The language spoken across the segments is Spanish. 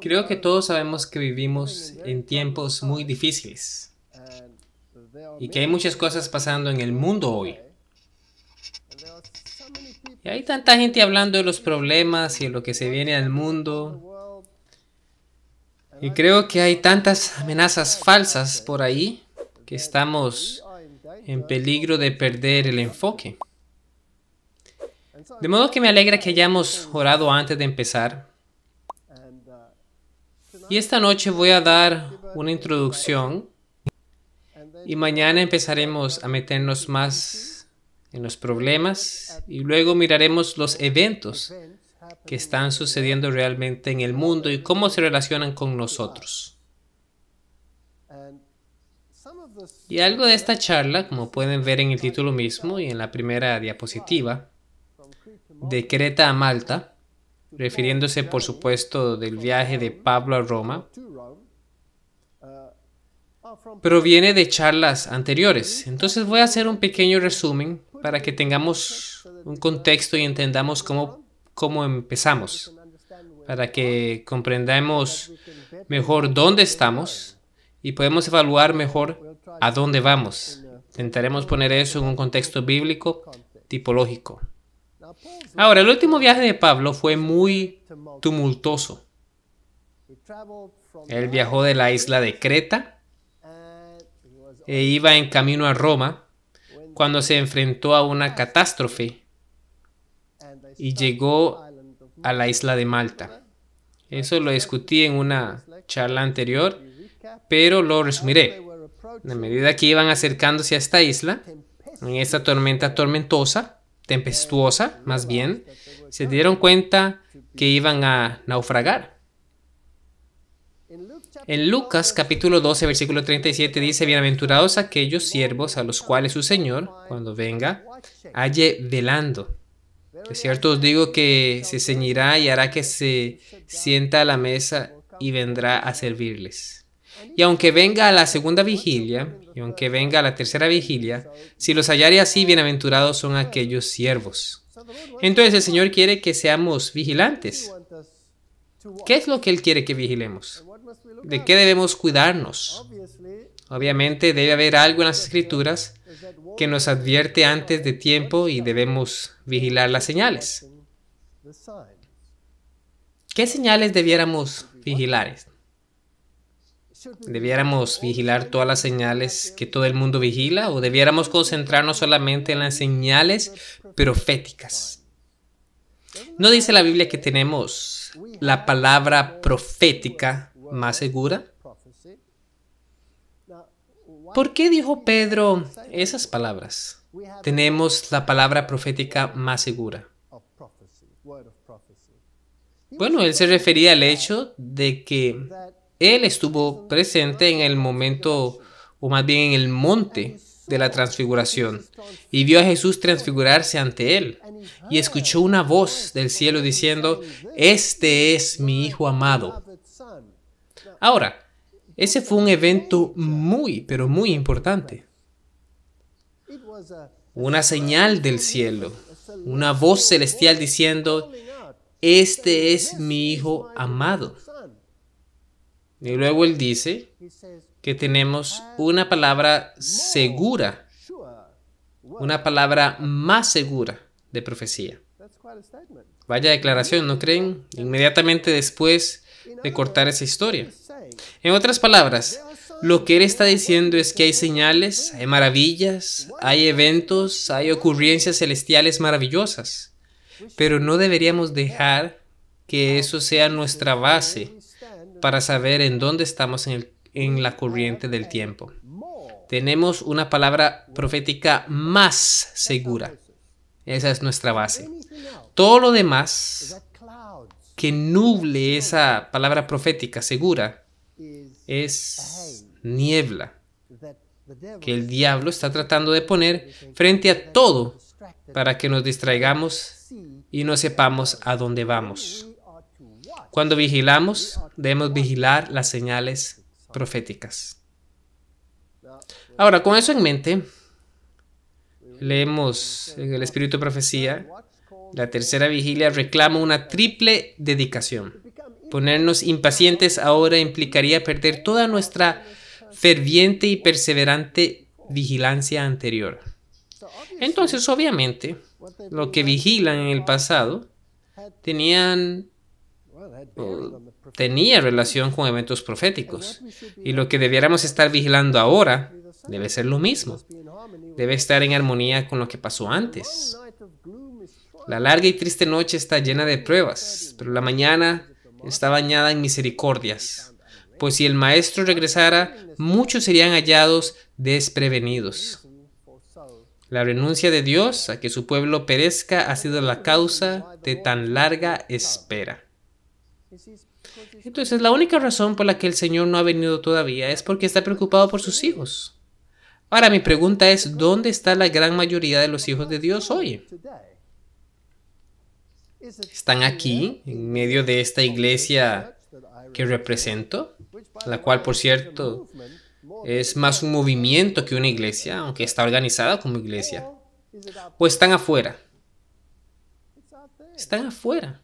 Creo que todos sabemos que vivimos en tiempos muy difíciles y que hay muchas cosas pasando en el mundo hoy. Y hay tanta gente hablando de los problemas y de lo que se viene al mundo. Y creo que hay tantas amenazas falsas por ahí que estamos en peligro de perder el enfoque. De modo que me alegra que hayamos orado antes de empezar y esta noche voy a dar una introducción y mañana empezaremos a meternos más en los problemas y luego miraremos los eventos que están sucediendo realmente en el mundo y cómo se relacionan con nosotros. Y algo de esta charla, como pueden ver en el título mismo y en la primera diapositiva, de Creta a Malta, refiriéndose por supuesto del viaje de Pablo a Roma, proviene de charlas anteriores. Entonces voy a hacer un pequeño resumen para que tengamos un contexto y entendamos cómo, cómo empezamos, para que comprendamos mejor dónde estamos y podemos evaluar mejor a dónde vamos. Intentaremos poner eso en un contexto bíblico tipológico. Ahora, el último viaje de Pablo fue muy tumultuoso. Él viajó de la isla de Creta e iba en camino a Roma cuando se enfrentó a una catástrofe y llegó a la isla de Malta. Eso lo discutí en una charla anterior, pero lo resumiré. A medida que iban acercándose a esta isla, en esta tormenta tormentosa, tempestuosa, más bien, se dieron cuenta que iban a naufragar. En Lucas capítulo 12, versículo 37 dice, Bienaventurados aquellos siervos a los cuales su Señor, cuando venga, halle velando. De cierto os digo que se ceñirá y hará que se sienta a la mesa y vendrá a servirles. Y aunque venga a la segunda vigilia, y aunque venga la tercera vigilia, si los hallare así, bienaventurados son aquellos siervos. Entonces el Señor quiere que seamos vigilantes. ¿Qué es lo que Él quiere que vigilemos? ¿De qué debemos cuidarnos? Obviamente debe haber algo en las escrituras que nos advierte antes de tiempo y debemos vigilar las señales. ¿Qué señales debiéramos vigilar? ¿Debiéramos vigilar todas las señales que todo el mundo vigila o debiéramos concentrarnos solamente en las señales proféticas? ¿No dice la Biblia que tenemos la palabra profética más segura? ¿Por qué dijo Pedro esas palabras? Tenemos la palabra profética más segura. Bueno, él se refería al hecho de que él estuvo presente en el momento, o más bien en el monte de la transfiguración, y vio a Jesús transfigurarse ante él, y escuchó una voz del cielo diciendo, Este es mi Hijo amado. Ahora, ese fue un evento muy, pero muy importante. Una señal del cielo, una voz celestial diciendo, Este es mi Hijo amado. Y luego él dice que tenemos ah, una palabra segura, una palabra más segura de profecía. Vaya declaración, ¿no creen? Inmediatamente después de cortar esa historia. En otras palabras, lo que él está diciendo es que hay señales, hay maravillas, hay eventos, hay ocurrencias celestiales maravillosas, pero no deberíamos dejar que eso sea nuestra base para saber en dónde estamos en, la corriente del tiempo. Tenemos una palabra profética más segura. Esa es nuestra base. Todo lo demás que nuble esa palabra profética segura es niebla que el diablo está tratando de poner frente a todo para que nos distraigamos y no sepamos a dónde vamos. Cuando vigilamos, debemos vigilar las señales proféticas. Ahora, con eso en mente, leemos en el Espíritu de Profecía, la tercera vigilia reclama una triple dedicación. Ponernos impacientes ahora implicaría perder toda nuestra ferviente y perseverante vigilancia anterior. Entonces, obviamente, lo que vigilan en el pasado tenían tenía relación con eventos proféticos. Y lo que debiéramos estar vigilando ahora debe ser lo mismo. Debe estar en armonía con lo que pasó antes. La larga y triste noche está llena de pruebas, pero la mañana está bañada en misericordias. Pues si el maestro regresara, muchos serían hallados desprevenidos. La renuncia de Dios a que su pueblo perezca ha sido la causa de tan larga espera. Entonces, la única razón por la que el Señor no ha venido todavía es porque está preocupado por sus hijos. Ahora, mi pregunta es, ¿dónde está la gran mayoría de los hijos de Dios hoy? ¿Están aquí, en medio de esta iglesia que represento? La cual, por cierto, es más un movimiento que una iglesia, aunque está organizada como iglesia. ¿O pues están afuera? Están afuera.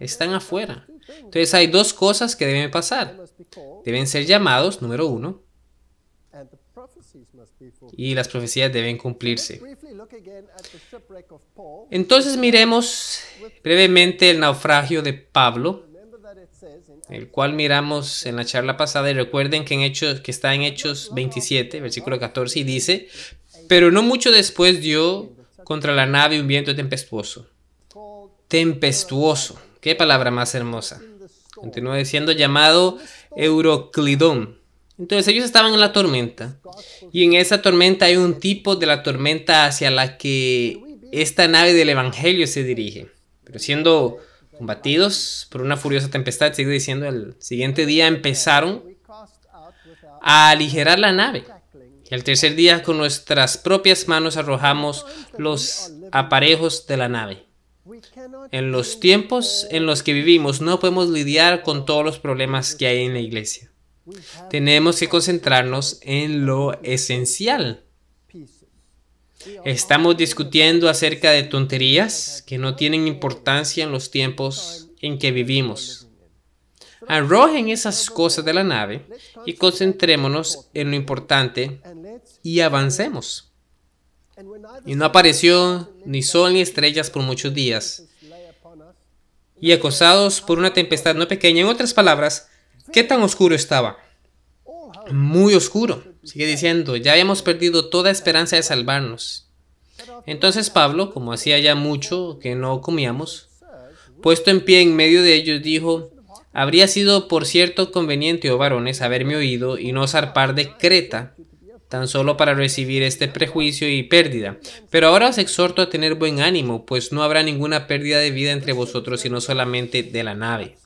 Están afuera. Entonces hay dos cosas que deben pasar. Deben ser llamados, número uno, y las profecías deben cumplirse. Entonces miremos brevemente el naufragio de Pablo, el cual miramos en la charla pasada y recuerden que, en Hechos, que está en Hechos 27, versículo 14, y dice, pero no mucho después dio contra la nave un viento tempestuoso tempestuoso. Qué palabra más hermosa. Continúa diciendo llamado Euroclidón. Entonces ellos estaban en la tormenta y en esa tormenta hay un tipo de la tormenta hacia la que esta nave del Evangelio se dirige. Pero siendo combatidos por una furiosa tempestad, sigue diciendo, el siguiente día empezaron a aligerar la nave. Y al tercer día con nuestras propias manos arrojamos los aparejos de la nave. En los tiempos en los que vivimos no podemos lidiar con todos los problemas que hay en la iglesia. Tenemos que concentrarnos en lo esencial. Estamos discutiendo acerca de tonterías que no tienen importancia en los tiempos en que vivimos. Arrojen esas cosas de la nave y concentrémonos en lo importante y avancemos. Y no apareció ni sol ni estrellas por muchos días, y acosados por una tempestad no pequeña. En otras palabras, ¿qué tan oscuro estaba? Muy oscuro. Sigue diciendo, ya hemos perdido toda esperanza de salvarnos. Entonces Pablo, como hacía ya mucho que no comíamos, puesto en pie en medio de ellos, dijo, habría sido por cierto conveniente, oh varones, haberme oído y no zarpar de Creta tan solo para recibir este prejuicio y pérdida. Pero ahora os exhorto a tener buen ánimo, pues no habrá ninguna pérdida de vida entre vosotros, sino solamente de la nave.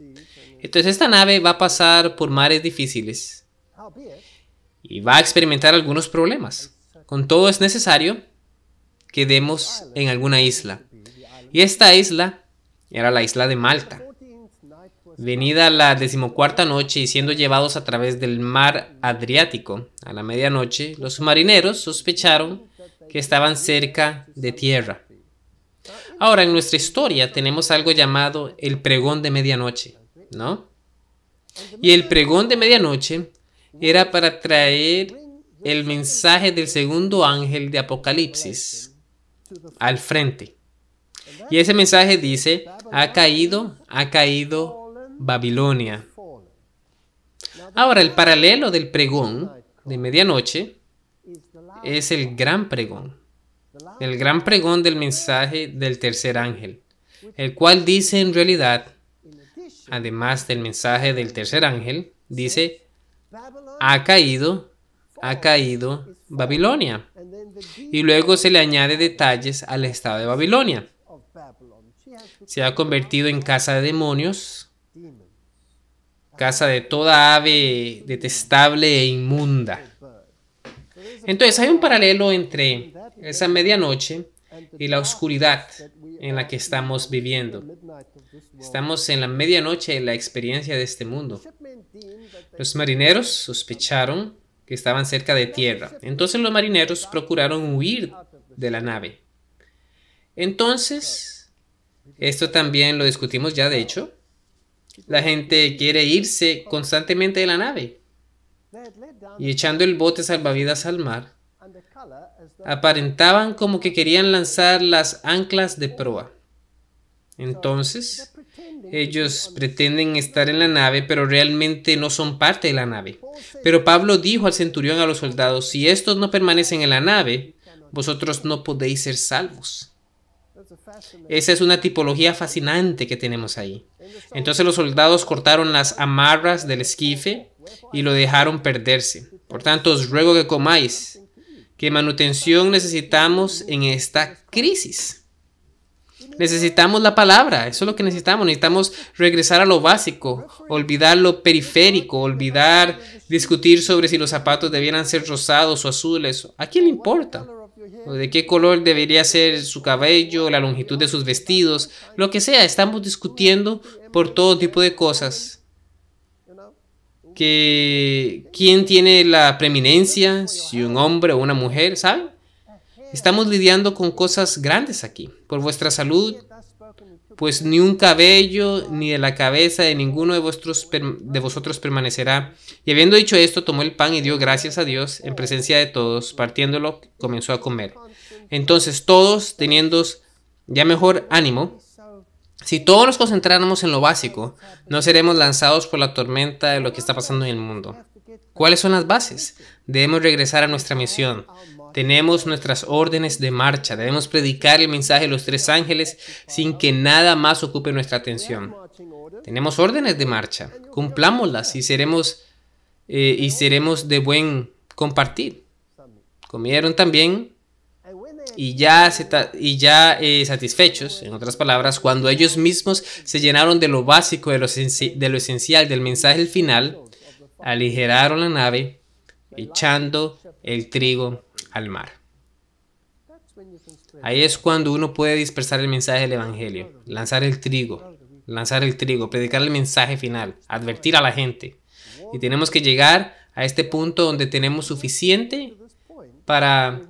Entonces esta nave va a pasar por mares difíciles y va a experimentar algunos problemas. Con todo es necesario que demos en alguna isla. Y esta isla era la isla de Malta. Venida la decimocuarta noche y siendo llevados a través del mar Adriático a la medianoche, los marineros sospecharon que estaban cerca de tierra. Ahora, en nuestra historia tenemos algo llamado el pregón de medianoche, ¿no? Y el pregón de medianoche era para traer el mensaje del segundo ángel de Apocalipsis al frente. Y ese mensaje dice, ha caído, ha caído Babilonia. Ahora, el paralelo del pregón de medianoche es el gran pregón, el gran pregón del mensaje del tercer ángel, el cual dice en realidad, además del mensaje del tercer ángel, dice, ha caído, ha caído Babilonia. Y luego se le añade detalles al estado de Babilonia. Se ha convertido en casa de demonios, casa de toda ave detestable e inmunda. Entonces hay un paralelo entre esa medianoche y la oscuridad en la que estamos viviendo. Estamos en la medianoche en la experiencia de este mundo. Los marineros sospecharon que estaban cerca de tierra. Entonces los marineros procuraron huir de la nave. Entonces, esto también lo discutimos ya, de hecho, la gente quiere irse constantemente de la nave y echando el bote salvavidas al mar, aparentaban como que querían lanzar las anclas de proa. Entonces, ellos pretenden estar en la nave, pero realmente no son parte de la nave. Pero Pablo dijo al centurión a los soldados, si estos no permanecen en la nave, vosotros no podéis ser salvos. Esa es una tipología fascinante que tenemos ahí. Entonces los soldados cortaron las amarras del esquife y lo dejaron perderse. Por tanto, os ruego que comáis. ¿Qué manutención necesitamos en esta crisis? Necesitamos la palabra, eso es lo que necesitamos. Necesitamos regresar a lo básico, olvidar lo periférico, olvidar discutir sobre si los zapatos debieran ser rosados o azules. ¿A quién le importa? de qué color debería ser su cabello, la longitud de sus vestidos, lo que sea. Estamos discutiendo por todo tipo de cosas. Que quién tiene la preeminencia, si un hombre o una mujer, ¿saben? Estamos lidiando con cosas grandes aquí, por vuestra salud, pues ni un cabello ni de la cabeza de ninguno de, vuestros, de vosotros permanecerá. Y habiendo dicho esto, tomó el pan y dio gracias a Dios en presencia de todos, partiéndolo, comenzó a comer. Entonces todos, teniendo ya mejor ánimo, si todos nos concentráramos en lo básico, no seremos lanzados por la tormenta de lo que está pasando en el mundo. ¿Cuáles son las bases? Debemos regresar a nuestra misión, tenemos nuestras órdenes de marcha. Debemos predicar el mensaje de los tres ángeles sin que nada más ocupe nuestra atención. Tenemos órdenes de marcha. Cumplámoslas y seremos, eh, y seremos de buen compartir. Comieron también y ya, se y ya eh, satisfechos, en otras palabras, cuando ellos mismos se llenaron de lo básico, de lo, esencial, del mensaje final, aligeraron la nave echando el trigo al mar. Ahí es cuando uno puede dispersar el mensaje del Evangelio, lanzar el trigo, lanzar el trigo, predicar el mensaje final, advertir a la gente. Y tenemos que llegar a este punto donde tenemos suficiente para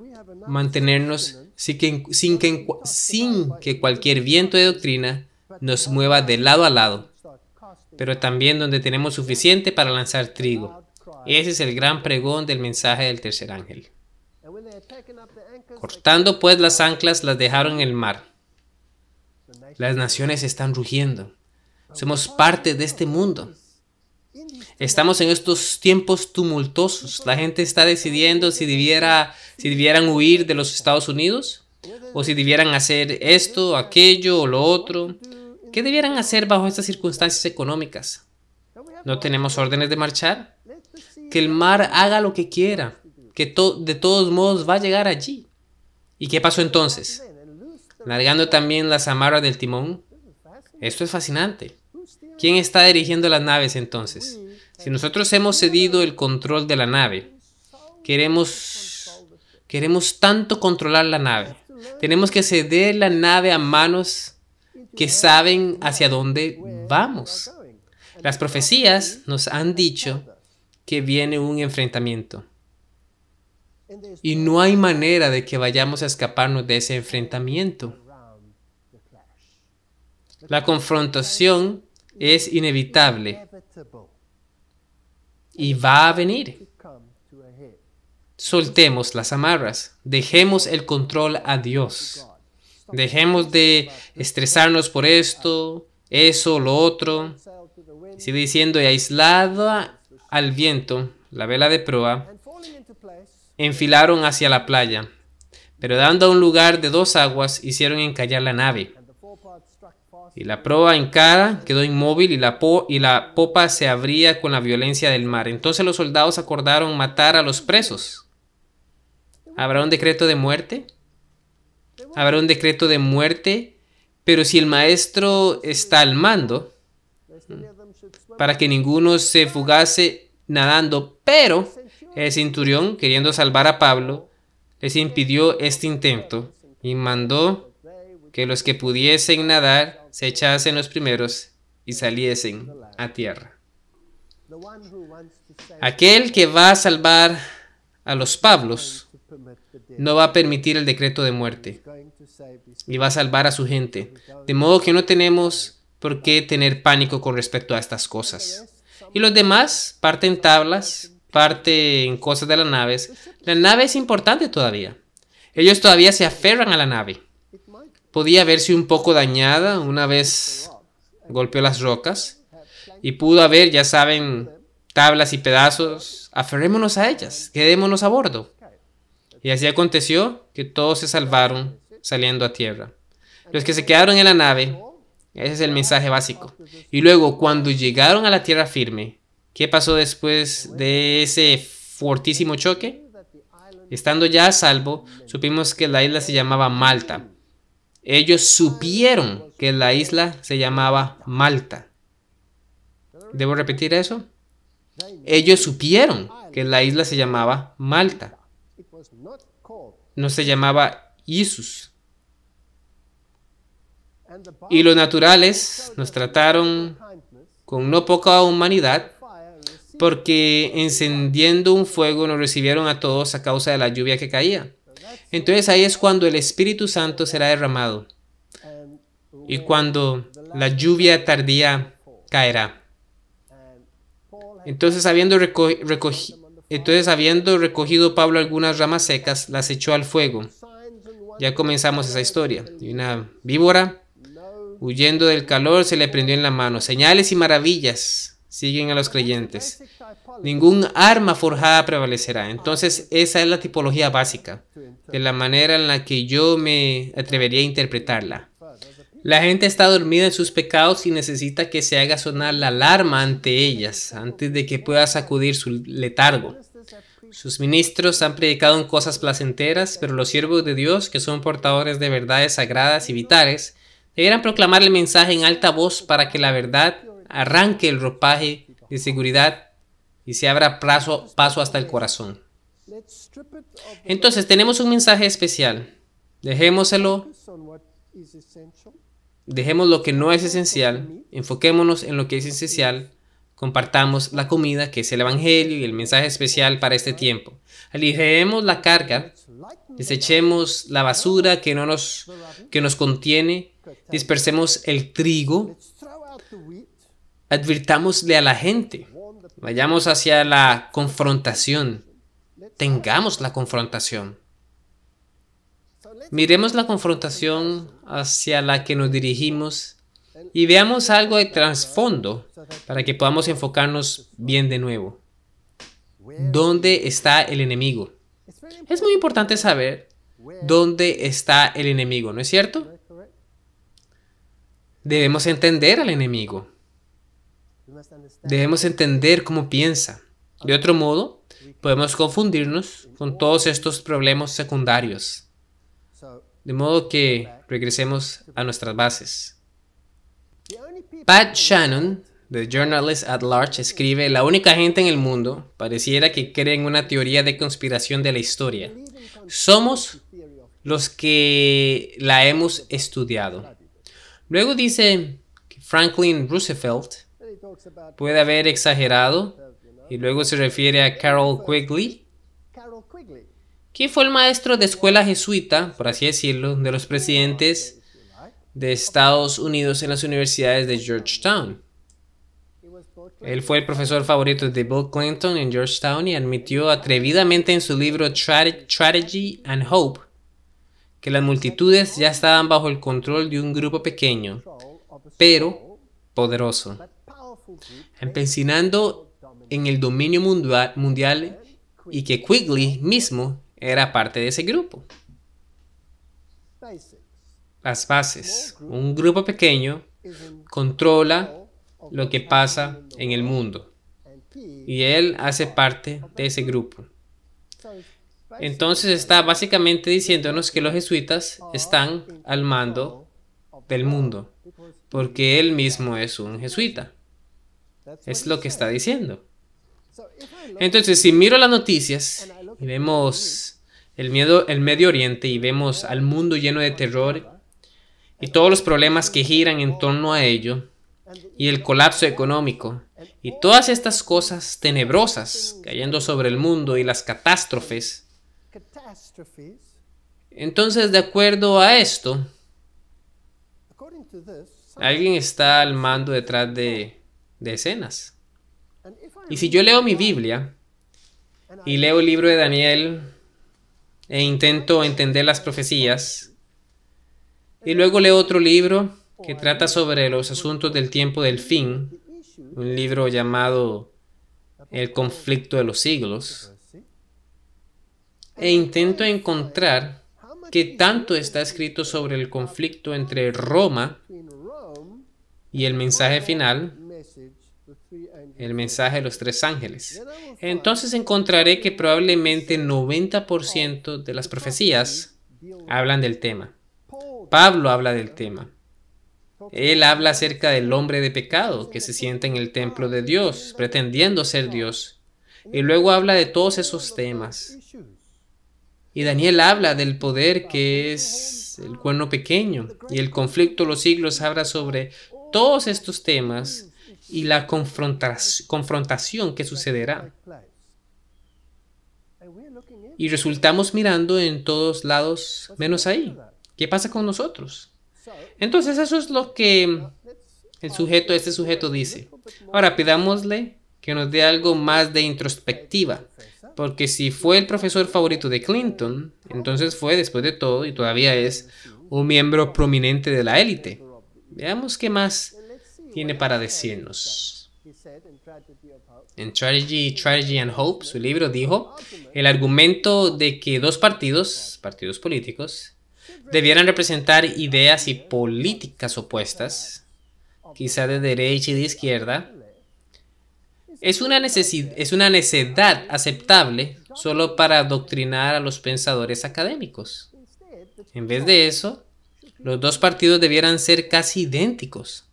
mantenernos sin que, cualquier viento de doctrina nos mueva de lado a lado, pero también donde tenemos suficiente para lanzar trigo. Ese es el gran pregón del mensaje del tercer ángel. Cortando pues las anclas, las dejaron en el mar. Las naciones están rugiendo. Somos parte de este mundo. Estamos en estos tiempos tumultuosos. La gente está decidiendo si, debiera, si debieran huir de los Estados Unidos o si debieran hacer esto, aquello o lo otro. ¿Qué debieran hacer bajo estas circunstancias económicas? No tenemos órdenes de marchar. Que el mar haga lo que quiera que de todos modos va a llegar allí. ¿Y qué pasó entonces? Largando también las amarras del timón. Esto es fascinante. ¿Quién está dirigiendo las naves entonces? Si nosotros hemos cedido el control de la nave, queremos, queremos tanto controlar la nave. Tenemos que ceder la nave a manos que saben hacia dónde vamos. Las profecías nos han dicho que viene un enfrentamiento. Y no hay manera de que vayamos a escaparnos de ese enfrentamiento. La confrontación es inevitable y va a venir. Soltemos las amarras, dejemos el control a Dios, dejemos de estresarnos por esto, eso, lo otro. Sigue diciendo, y aislado al viento, la vela de proa, enfilaron hacia la playa, pero dando a un lugar de dos aguas hicieron encallar la nave. Y la proa cara quedó inmóvil y la, y la popa se abría con la violencia del mar. Entonces los soldados acordaron matar a los presos. ¿Habrá un decreto de muerte? ¿Habrá un decreto de muerte? Pero si el maestro está al mando, para que ninguno se fugase nadando, pero el centurión, queriendo salvar a Pablo, les impidió este intento y mandó que los que pudiesen nadar se echasen los primeros y saliesen a tierra. Aquel que va a salvar a los Pablos no va a permitir el decreto de muerte y va a salvar a su gente. De modo que no tenemos por qué tener pánico con respecto a estas cosas. Y los demás parten tablas parte en cosas de las naves, la nave es importante todavía. Ellos todavía se aferran a la nave. Podía verse un poco dañada una vez golpeó las rocas. Y pudo haber, ya saben, tablas y pedazos. Aferrémonos a ellas, quedémonos a bordo. Y así aconteció que todos se salvaron saliendo a tierra. Los que se quedaron en la nave, ese es el mensaje básico. Y luego, cuando llegaron a la tierra firme, ¿Qué pasó después de ese fortísimo choque? Estando ya a salvo, supimos que la isla se llamaba Malta. Ellos supieron que la isla se llamaba Malta. ¿Debo repetir eso? Ellos supieron que la isla se llamaba Malta. No se llamaba Isus. Y los naturales nos trataron con no poca humanidad porque encendiendo un fuego nos recibieron a todos a causa de la lluvia que caía. Entonces ahí es cuando el Espíritu Santo será derramado y cuando la lluvia tardía caerá. Entonces habiendo, recogido, Entonces, habiendo recogido Pablo algunas ramas secas, las echó al fuego. Ya comenzamos esa historia. Y una víbora, huyendo del calor, se le prendió en la mano. Señales y maravillas siguen a los creyentes. Ningún arma forjada prevalecerá. Entonces, esa es la tipología básica, de la manera en la que yo me atrevería a interpretarla. La gente está dormida en sus pecados y necesita que se haga sonar la alarma ante ellas, antes de que pueda sacudir su letargo. Sus ministros han predicado en cosas placenteras, pero los siervos de Dios, que son portadores de verdades sagradas y vitales, deberán proclamar el mensaje en alta voz para que la verdad arranque el ropaje de seguridad y se abra paso hasta el corazón. Entonces tenemos un mensaje especial. Dejémoselo. Dejemos lo que no es esencial. Enfoquémonos en lo que es esencial. Compartamos la comida, que es el Evangelio y el mensaje especial para este tiempo. Aligeremos la carga. Desechemos la basura que, no nos, que nos contiene. Dispersemos el trigo Advirtámosle a la gente. Vayamos hacia la confrontación. Tengamos la confrontación. Miremos la confrontación hacia la que nos dirigimos y veamos algo de trasfondo para que podamos enfocarnos bien de nuevo. ¿Dónde está el enemigo? Es muy importante saber dónde está el enemigo, ¿no es cierto? Debemos entender al enemigo. Debemos entender cómo piensa. De otro modo, podemos confundirnos con todos estos problemas secundarios. De modo que regresemos a nuestras bases. Pat Shannon, The Journalist at Large, escribe, la única gente en el mundo pareciera que cree en una teoría de conspiración de la historia. Somos los que la hemos estudiado. Luego dice Franklin Roosevelt puede haber exagerado. Y luego se refiere a Carol Quigley, que fue el maestro de escuela jesuita, por así decirlo, de los presidentes de Estados Unidos en las universidades de Georgetown. Él fue el profesor favorito de Bill Clinton en Georgetown y admitió atrevidamente en su libro Strategy and Hope que las multitudes ya estaban bajo el control de un grupo pequeño, pero poderoso empecinando en el dominio mundial y que Quigley mismo era parte de ese grupo. Las bases. Un grupo pequeño controla lo que pasa en el mundo y él hace parte de ese grupo. Entonces está básicamente diciéndonos que los jesuitas están al mando del mundo, porque él mismo es un jesuita. Es lo que está diciendo. Entonces, si miro las noticias y vemos el, miedo, el Medio Oriente y vemos al mundo lleno de terror y todos los problemas que giran en torno a ello y el colapso económico y todas estas cosas tenebrosas cayendo sobre el mundo y las catástrofes, entonces de acuerdo a esto, alguien está al mando detrás de de escenas. Y si yo leo mi Biblia y leo el libro de Daniel e intento entender las profecías, y luego leo otro libro que trata sobre los asuntos del tiempo del fin, un libro llamado El conflicto de los siglos, e intento encontrar qué tanto está escrito sobre el conflicto entre Roma y el mensaje final, el mensaje de los tres ángeles, entonces encontraré que probablemente 90% de las profecías hablan del tema. Pablo habla del tema. Él habla acerca del hombre de pecado que se sienta en el templo de Dios, pretendiendo ser Dios. Y luego habla de todos esos temas. Y Daniel habla del poder que es el cuerno pequeño. Y el conflicto de los siglos habla sobre todos estos temas y la confrontación que sucederá. Y resultamos mirando en todos lados menos ahí. ¿Qué pasa con nosotros? Entonces eso es lo que el sujeto, este sujeto dice. Ahora pidámosle que nos dé algo más de introspectiva. Porque si fue el profesor favorito de Clinton, entonces fue, después de todo, y todavía es, un miembro prominente de la élite. Veamos qué más tiene para decirnos. En Tragedy, and Hope, su libro dijo, el argumento de que dos partidos, partidos políticos, debieran representar ideas y políticas opuestas, quizá de derecha y de izquierda, es una, es una necesidad aceptable solo para adoctrinar a los pensadores académicos. En vez de eso, los dos partidos debieran ser casi idénticos,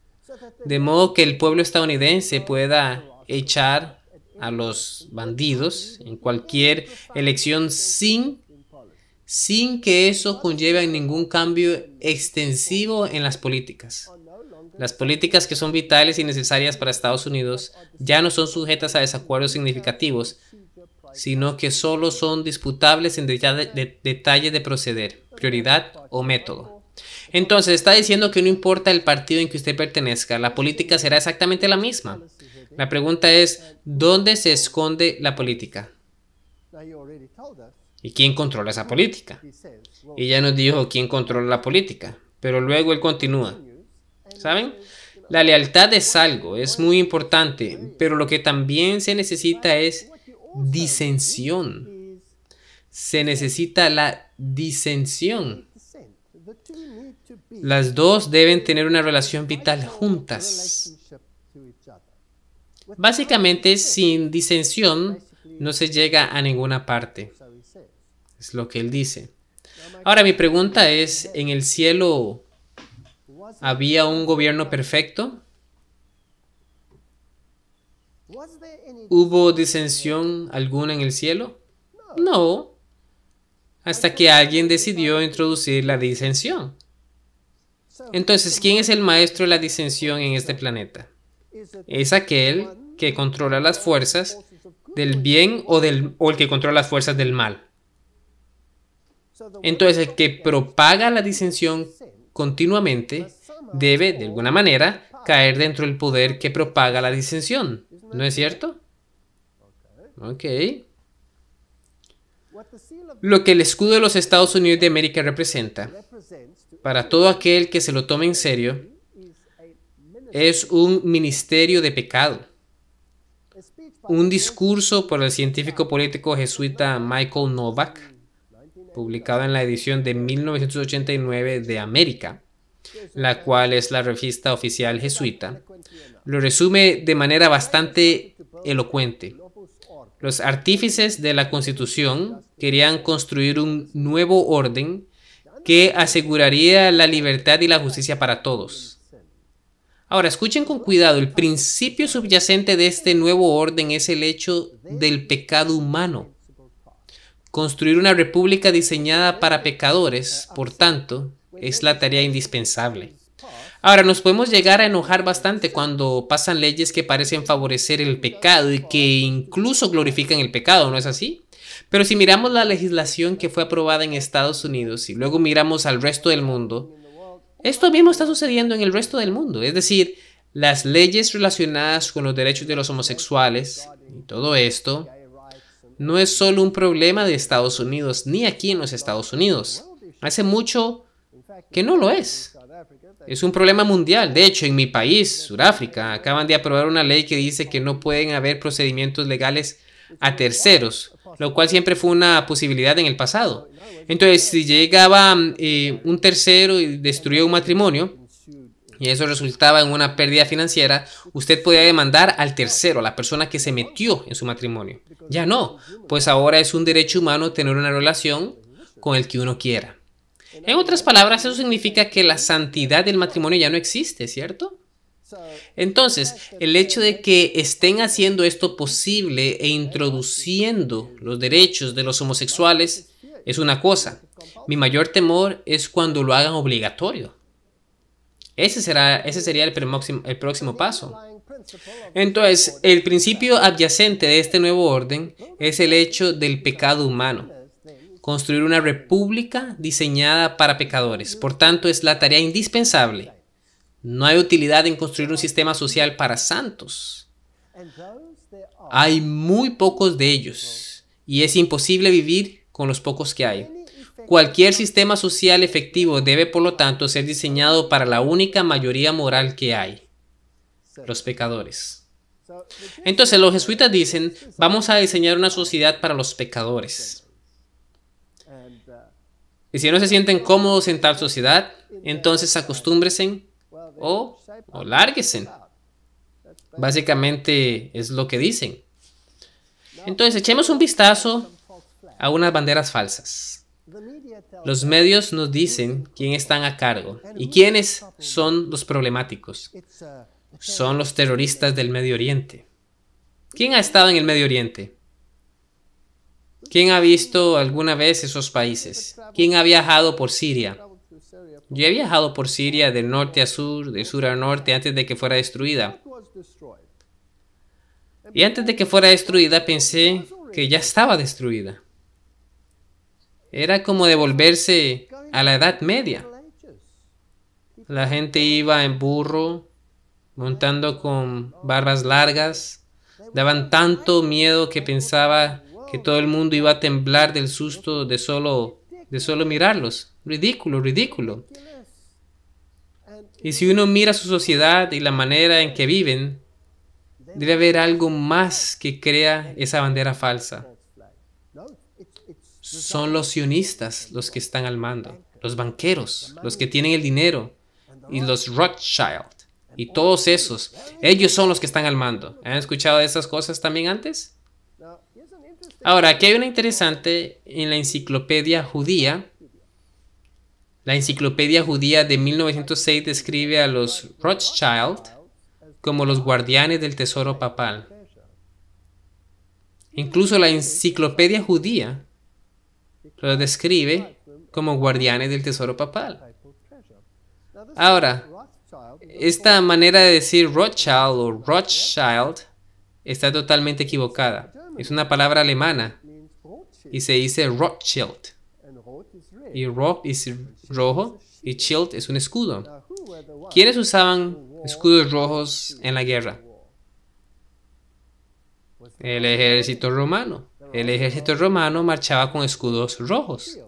de modo que el pueblo estadounidense pueda echar a los bandidos en cualquier elección sin, sin que eso conlleve ningún cambio extensivo en las políticas. Las políticas que son vitales y necesarias para Estados Unidos ya no son sujetas a desacuerdos significativos, sino que solo son disputables en detalle de proceder, prioridad o método. Entonces está diciendo que no importa el partido en que usted pertenezca, la política será exactamente la misma. La pregunta es, ¿dónde se esconde la política? ¿Y quién controla esa política? Y ya nos dijo quién controla la política, pero luego él continúa. ¿Saben? La lealtad es algo, es muy importante, pero lo que también se necesita es disensión. Se necesita la disensión. Las dos deben tener una relación vital juntas. Básicamente, sin disensión, no se llega a ninguna parte. Es lo que él dice. Ahora, mi pregunta es, ¿en el cielo había un gobierno perfecto? ¿Hubo disensión alguna en el cielo? No, hasta que alguien decidió introducir la disensión. Entonces, ¿quién es el maestro de la disensión en este planeta? Es aquel que controla las fuerzas del bien o, del, el que controla las fuerzas del mal. Entonces, el que propaga la disensión continuamente debe, de alguna manera, caer dentro del poder que propaga la disensión. ¿No es cierto? Ok. Lo que el escudo de los Estados Unidos de América representa para todo aquel que se lo tome en serio, es un ministerio de pecado. Un discurso por el científico político jesuita Michael Novak, publicado en la edición de 1989 de América, la cual es la revista oficial jesuita, lo resume de manera bastante elocuente. Los artífices de la Constitución querían construir un nuevo orden que aseguraría la libertad y la justicia para todos. Ahora, escuchen con cuidado, el principio subyacente de este nuevo orden es el hecho del pecado humano. Construir una república diseñada para pecadores, por tanto, es la tarea indispensable. Ahora, nos podemos llegar a enojar bastante cuando pasan leyes que parecen favorecer el pecado y que incluso glorifican el pecado, ¿no es así? Pero si miramos la legislación que fue aprobada en Estados Unidos y luego miramos al resto del mundo, esto mismo está sucediendo en el resto del mundo. Es decir, las leyes relacionadas con los derechos de los homosexuales y todo esto no es solo un problema de Estados Unidos, ni aquí en los Estados Unidos. Hace mucho que no lo es. Es un problema mundial. De hecho, en mi país, Sudáfrica, acaban de aprobar una ley que dice que no pueden haber procedimientos legales a terceros lo cual siempre fue una posibilidad en el pasado. Entonces, si llegaba eh, un tercero y destruía un matrimonio, y eso resultaba en una pérdida financiera, usted podía demandar al tercero, a la persona que se metió en su matrimonio. Ya no, pues ahora es un derecho humano tener una relación con el que uno quiera. En otras palabras, eso significa que la santidad del matrimonio ya no existe, ¿cierto? Entonces, el hecho de que estén haciendo esto posible e introduciendo los derechos de los homosexuales es una cosa. Mi mayor temor es cuando lo hagan obligatorio. Ese, será, ese sería el, próximo, el próximo paso. Entonces, el principio adyacente de este nuevo orden es el hecho del pecado humano. Construir una república diseñada para pecadores. Por tanto, es la tarea indispensable no hay utilidad en construir un sistema social para santos. Hay muy pocos de ellos y es imposible vivir con los pocos que hay. Cualquier sistema social efectivo debe, por lo tanto, ser diseñado para la única mayoría moral que hay, los pecadores. Entonces los jesuitas dicen, vamos a diseñar una sociedad para los pecadores. Y si no se sienten cómodos en tal sociedad, entonces acostúmbresen o, o Básicamente es lo que dicen. Entonces, echemos un vistazo a unas banderas falsas. Los medios nos dicen quién están a cargo y quiénes son los problemáticos. Son los terroristas del Medio Oriente. ¿Quién ha estado en el Medio Oriente? ¿Quién ha visto alguna vez esos países? ¿Quién ha viajado por Siria? Yo he viajado por Siria de norte a sur, de sur a norte, antes de que fuera destruida. Y antes de que fuera destruida pensé que ya estaba destruida. Era como devolverse a la Edad Media. La gente iba en burro, montando con barbas largas. Daban tanto miedo que pensaba que todo el mundo iba a temblar del susto de solo, de solo mirarlos. Ridículo, ridículo. Y si uno mira su sociedad y la manera en que viven, debe haber algo más que crea esa bandera falsa. Son los sionistas los que están al mando, los banqueros, los que tienen el dinero, y los Rothschild, y todos esos. Ellos son los que están al mando. ¿Han escuchado esas cosas también antes? Ahora, aquí hay una interesante en la enciclopedia judía la enciclopedia judía de 1906 describe a los Rothschild como los guardianes del tesoro papal. Incluso la enciclopedia judía los describe como guardianes del tesoro papal. Ahora, esta manera de decir Rothschild o Rothschild está totalmente equivocada. Es una palabra alemana y se dice Rothschild y Rock es rojo y Shield es un escudo. ¿Quiénes usaban escudos rojos en la guerra? El ejército romano. El ejército romano marchaba con escudos rojos.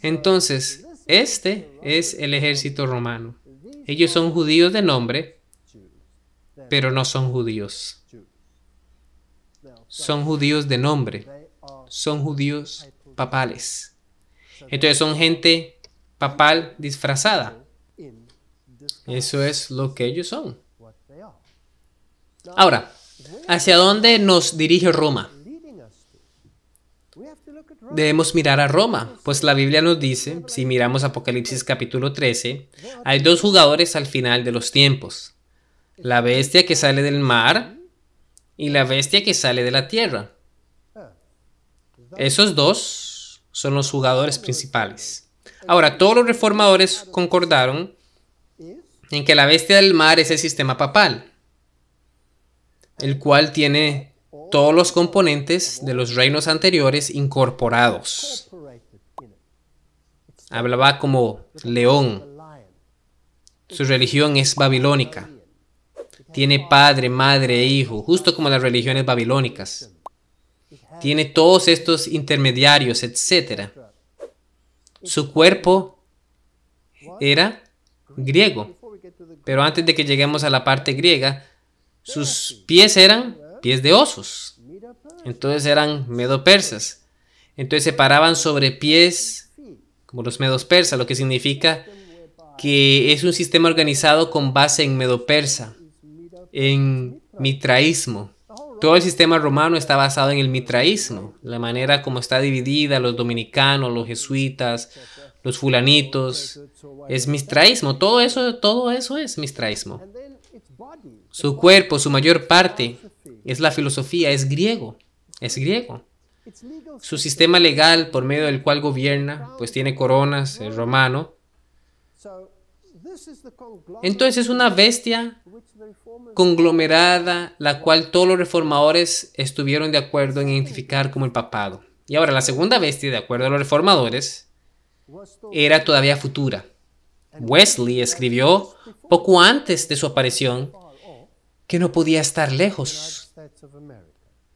Entonces, este es el ejército romano. Ellos son judíos de nombre, pero no son judíos. Son judíos de nombre. Son judíos papales. Entonces son gente papal disfrazada. Eso es lo que ellos son. Ahora, ¿hacia dónde nos dirige Roma? Debemos mirar a Roma, pues la Biblia nos dice, si miramos Apocalipsis capítulo 13, hay dos jugadores al final de los tiempos. La bestia que sale del mar y la bestia que sale de la tierra. Esos dos son los jugadores principales. Ahora, todos los reformadores concordaron en que la bestia del mar es el sistema papal, el cual tiene todos los componentes de los reinos anteriores incorporados. Hablaba como león. Su religión es babilónica. Tiene padre, madre e hijo, justo como las religiones babilónicas. Tiene todos estos intermediarios, etc. Su cuerpo era griego. Pero antes de que lleguemos a la parte griega, sus pies eran pies de osos. Entonces eran medo persas. Entonces se paraban sobre pies como los medos lo que significa que es un sistema organizado con base en medo persa, en mitraísmo. Todo el sistema romano está basado en el mitraísmo, la manera como está dividida los dominicanos, los jesuitas, los fulanitos. Es mitraísmo. todo eso, todo eso es mitraísmo. Su cuerpo, su mayor parte, es la filosofía, es griego, es griego. Su sistema legal por medio del cual gobierna, pues tiene coronas, es romano. Entonces es una bestia conglomerada la cual todos los reformadores estuvieron de acuerdo en identificar como el papado. Y ahora la segunda bestia, de acuerdo a los reformadores, era todavía futura. Wesley escribió poco antes de su aparición que no podía estar lejos.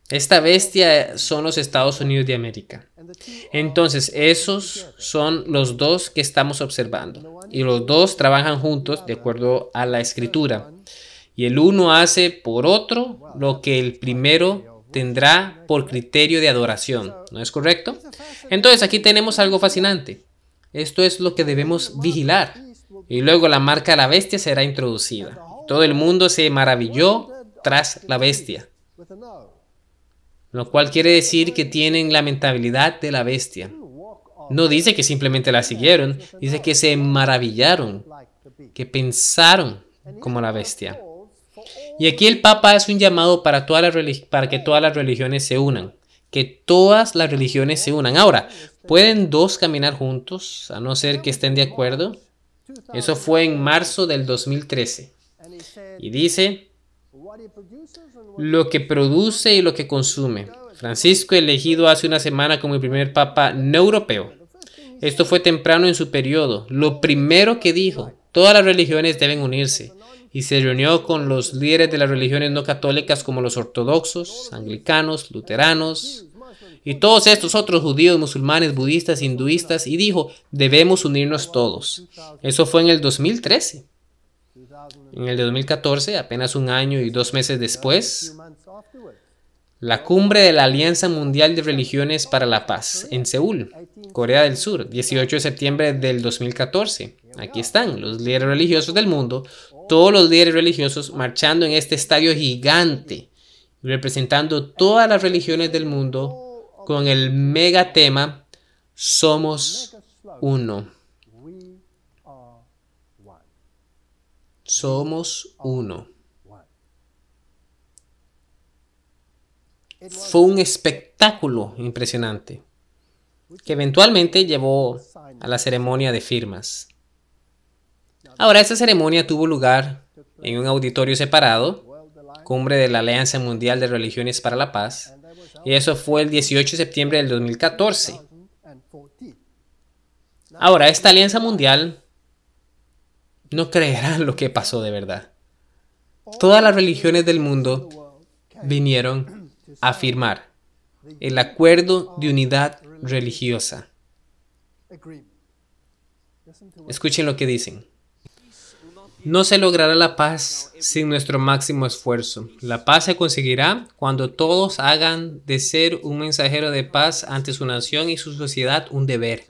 Esta bestia son los Estados Unidos de América. Entonces, esos son los dos que estamos observando. Y los dos trabajan juntos de acuerdo a la escritura y el uno hace por otro lo que el primero tendrá por criterio de adoración. ¿No es correcto? Entonces aquí tenemos algo fascinante. Esto es lo que debemos vigilar. Y luego la marca de la bestia será introducida. Todo el mundo se maravilló tras la bestia. Lo cual quiere decir que tienen lamentabilidad de la bestia. No dice que simplemente la siguieron, dice que se maravillaron, que pensaron como la bestia. Y aquí el Papa hace un llamado para, que todas las religiones se unan, que todas las religiones se unan. Ahora, ¿pueden dos caminar juntos a no ser que estén de acuerdo? Eso fue en marzo del 2013. Y dice, lo que produce y lo que consume. Francisco, elegido hace una semana como el primer papa no europeo. Esto fue temprano en su periodo. Lo primero que dijo, todas las religiones deben unirse y se reunió con los líderes de las religiones no católicas como los ortodoxos, anglicanos, luteranos y todos estos otros judíos, musulmanes, budistas, hinduistas y dijo, debemos unirnos todos. Eso fue en el 2013. En el de 2014, apenas un año y dos meses después, la cumbre de la Alianza Mundial de Religiones para la Paz en Seúl, Corea del Sur, 18 de septiembre del 2014. Aquí están los líderes religiosos del mundo, todos los líderes religiosos marchando en este estadio gigante, representando todas las religiones del mundo con el mega tema Somos uno. Somos uno. Fue un espectáculo impresionante que eventualmente llevó a la ceremonia de firmas. Ahora, esta ceremonia tuvo lugar en un auditorio separado, cumbre de la Alianza Mundial de Religiones para la Paz, y eso fue el 18 de septiembre del 2014. Ahora, esta Alianza Mundial no creerá lo que pasó de verdad. Todas las religiones del mundo vinieron a firmar el acuerdo de unidad religiosa. Escuchen lo que dicen. No se logrará la paz sin nuestro máximo esfuerzo. La paz se conseguirá cuando todos hagan de ser un mensajero de paz ante su nación y su sociedad un deber.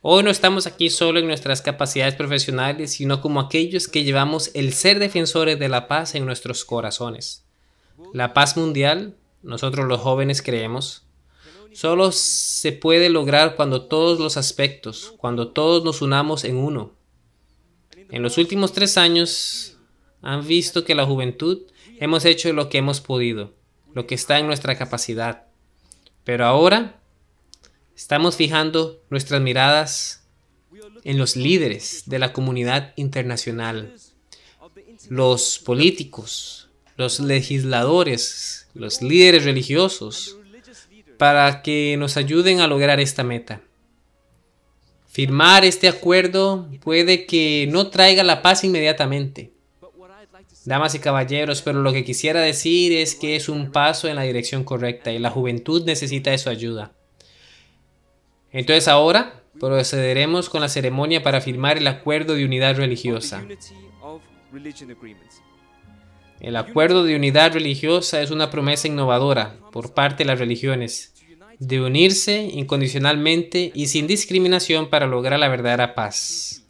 Hoy no estamos aquí solo en nuestras capacidades profesionales, sino como aquellos que llevamos el ser defensores de la paz en nuestros corazones. La paz mundial, nosotros los jóvenes creemos, solo se puede lograr cuando todos los aspectos, cuando todos nos unamos en uno, en los últimos tres años han visto que la juventud hemos hecho lo que hemos podido, lo que está en nuestra capacidad. Pero ahora estamos fijando nuestras miradas en los líderes de la comunidad internacional, los políticos, los legisladores, los líderes religiosos, para que nos ayuden a lograr esta meta. Firmar este acuerdo puede que no traiga la paz inmediatamente. Damas y caballeros, pero lo que quisiera decir es que es un paso en la dirección correcta y la juventud necesita de su ayuda. Entonces ahora procederemos con la ceremonia para firmar el acuerdo de unidad religiosa. El acuerdo de unidad religiosa es una promesa innovadora por parte de las religiones de unirse incondicionalmente y sin discriminación para lograr la verdadera paz.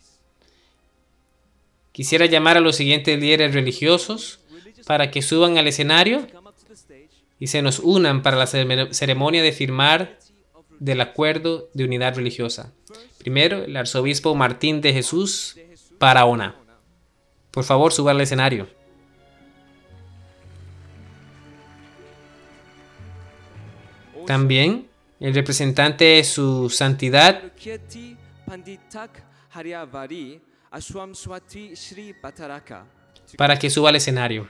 Quisiera llamar a los siguientes líderes religiosos para que suban al escenario y se nos unan para la ceremonia de firmar del acuerdo de unidad religiosa. Primero, el arzobispo Martín de Jesús Paraona. Por favor, suba al escenario. También el representante de su santidad, para que suba al escenario.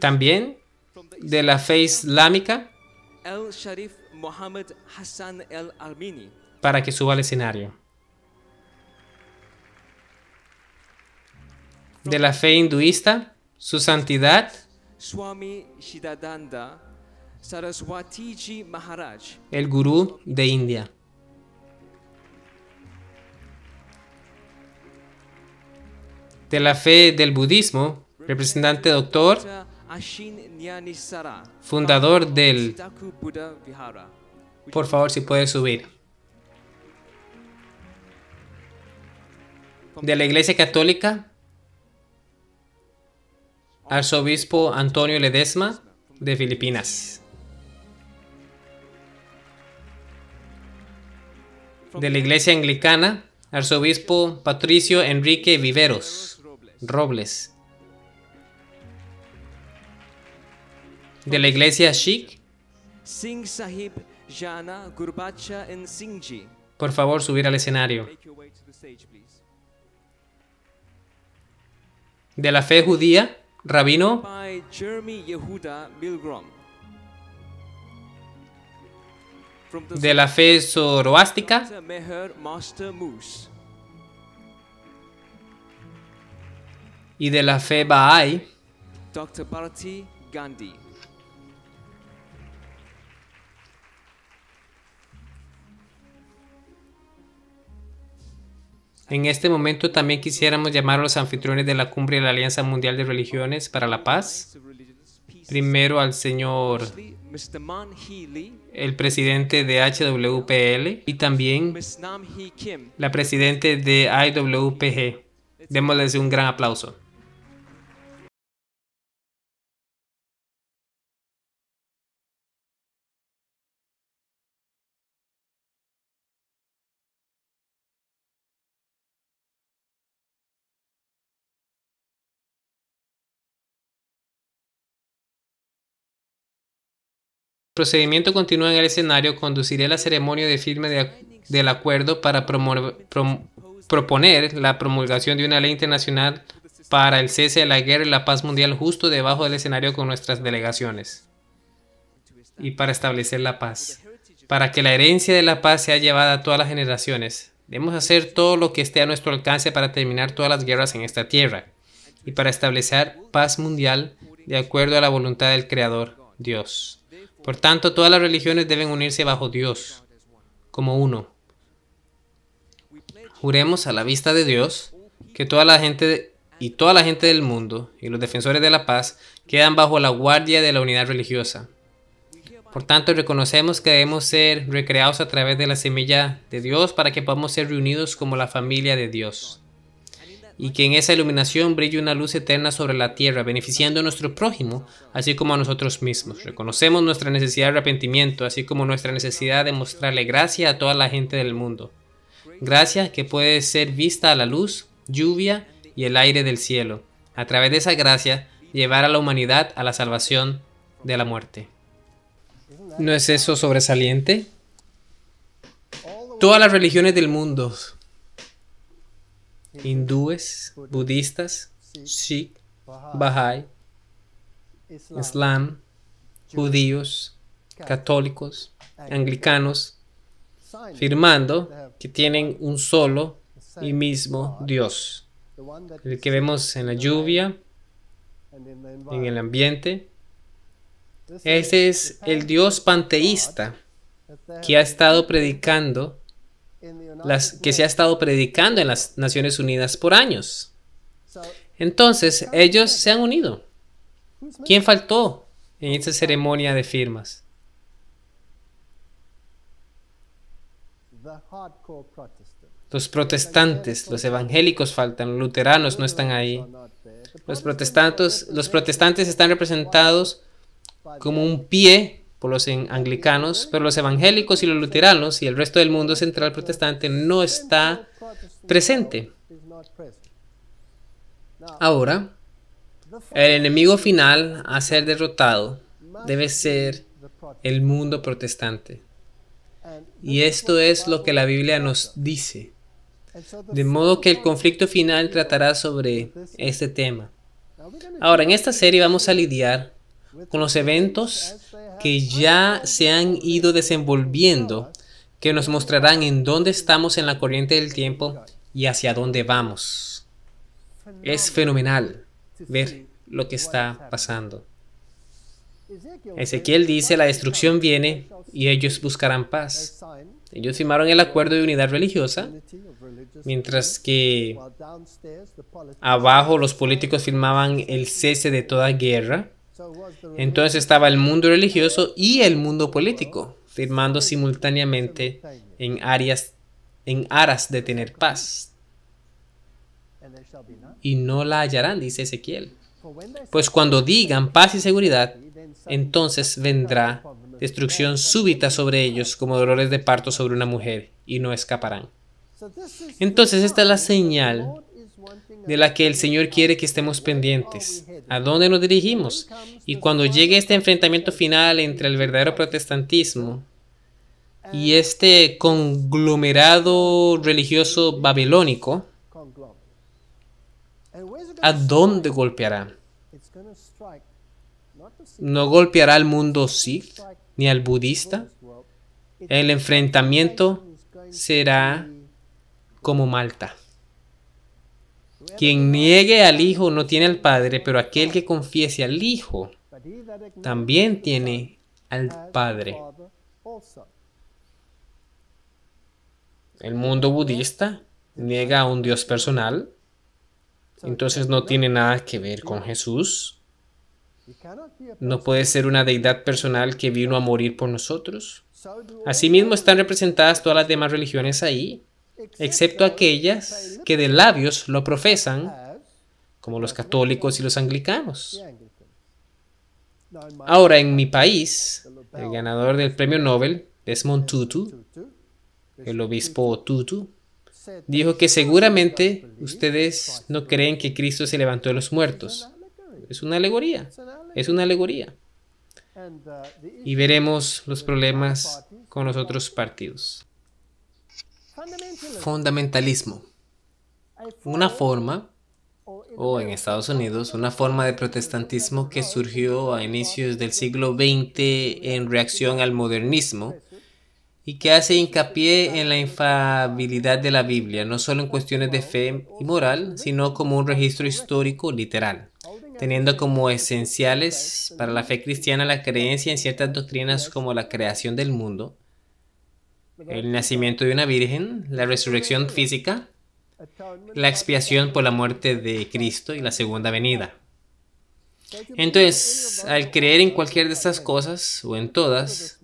También de la fe islámica, para que suba al escenario. De la fe hinduista, su santidad, Swami Shidadanda Saraswatiji Maharaj, el gurú de India. De la fe del budismo, representante doctor, fundador del... Por favor, si puede subir. De la Iglesia Católica, arzobispo Antonio Ledesma de Filipinas. De la Iglesia Anglicana, arzobispo Patricio Enrique Viveros Robles. De la Iglesia Sikh, Singh Sahib Jana Gurbacha Por favor, subir al escenario. De la fe judía, Rabino. De la fe zoroástica. Y de la fe Baha'i. Dr. Bharati Gandhi. En este momento también quisiéramos llamar a los anfitriones de la cumbre de la Alianza Mundial de Religiones para la Paz. Primero al señor, el presidente de HWPL y también la presidente de IWPG. Démosles un gran aplauso. procedimiento continúa en el escenario, conduciré la ceremonia de firme del acuerdo para proponer la promulgación de una ley internacional para el cese de la guerra y la paz mundial justo debajo del escenario con nuestras delegaciones y para establecer la paz, para que la herencia de la paz sea llevada a todas las generaciones. Debemos hacer todo lo que esté a nuestro alcance para terminar todas las guerras en esta tierra y para establecer paz mundial de acuerdo a la voluntad del Creador, Dios. Por tanto, todas las religiones deben unirse bajo Dios, como uno. Juremos a la vista de Dios que toda la gente y toda la gente del mundo y los defensores de la paz quedan bajo la guardia de la unidad religiosa. Por tanto, reconocemos que debemos ser recreados a través de la semilla de Dios para que podamos ser reunidos como la familia de Dios y que en esa iluminación brille una luz eterna sobre la tierra, beneficiando a nuestro prójimo, así como a nosotros mismos. Reconocemos nuestra necesidad de arrepentimiento, así como nuestra necesidad de mostrarle gracia a toda la gente del mundo. Gracia que puede ser vista a la luz, lluvia y el aire del cielo. A través de esa gracia, llevar a la humanidad a la salvación de la muerte. ¿No es eso sobresaliente? Todas las religiones del mundo hindúes, budistas, sikh, baháí, islam, judíos, católicos, anglicanos, firmando que tienen un solo y mismo Dios, el que vemos en la lluvia, en el ambiente. Ese es el Dios panteísta que ha estado predicando las que se ha estado predicando en las Naciones Unidas por años. Entonces, ellos se han unido. ¿Quién faltó en esta ceremonia de firmas? Los protestantes, los evangélicos faltan, los luteranos no están ahí. Los protestantes, los protestantes están representados como un pie los anglicanos, pero los evangélicos y los luteranos y el resto del mundo central protestante no está presente. Ahora, el enemigo final a ser derrotado debe ser el mundo protestante. Y esto es lo que la Biblia nos dice. De modo que el conflicto final tratará sobre este tema. Ahora, en esta serie vamos a lidiar con los eventos que ya se han ido desenvolviendo, que nos mostrarán en dónde estamos en la corriente del tiempo y hacia dónde vamos. Es fenomenal ver lo que está pasando. Ezequiel dice, la destrucción viene y ellos buscarán paz. Ellos firmaron el acuerdo de unidad religiosa, mientras que abajo los políticos firmaban el cese de toda guerra. Entonces estaba el mundo religioso y el mundo político, firmando simultáneamente en, áreas, en aras de tener paz. Y no la hallarán, dice Ezequiel. Pues cuando digan paz y seguridad, entonces vendrá destrucción súbita sobre ellos como dolores de parto sobre una mujer, y no escaparán. Entonces esta es la señal de la que el Señor quiere que estemos pendientes. ¿A dónde nos dirigimos? Y cuando llegue este enfrentamiento final entre el verdadero protestantismo y este conglomerado religioso babilónico, ¿a dónde golpeará? No golpeará al mundo Sikh ni al budista. El enfrentamiento será como Malta. Quien niegue al Hijo no tiene al Padre, pero aquel que confiese al Hijo también tiene al Padre. El mundo budista niega a un Dios personal, entonces no tiene nada que ver con Jesús. No puede ser una deidad personal que vino a morir por nosotros. Asimismo están representadas todas las demás religiones ahí excepto aquellas que de labios lo profesan, como los católicos y los anglicanos. Ahora, en mi país, el ganador del premio Nobel, Desmond Tutu, el obispo Tutu, dijo que seguramente ustedes no creen que Cristo se levantó de los muertos. Es una alegoría, es una alegoría. Y veremos los problemas con los otros partidos fundamentalismo. Una forma, o en Estados Unidos, una forma de protestantismo que surgió a inicios del siglo XX en reacción al modernismo y que hace hincapié en la infabilidad de la Biblia, no solo en cuestiones de fe y moral, sino como un registro histórico literal, teniendo como esenciales para la fe cristiana la creencia en ciertas doctrinas como la creación del mundo, el nacimiento de una virgen, la resurrección física, la expiación por la muerte de Cristo y la segunda venida. Entonces, al creer en cualquier de estas cosas, o en todas,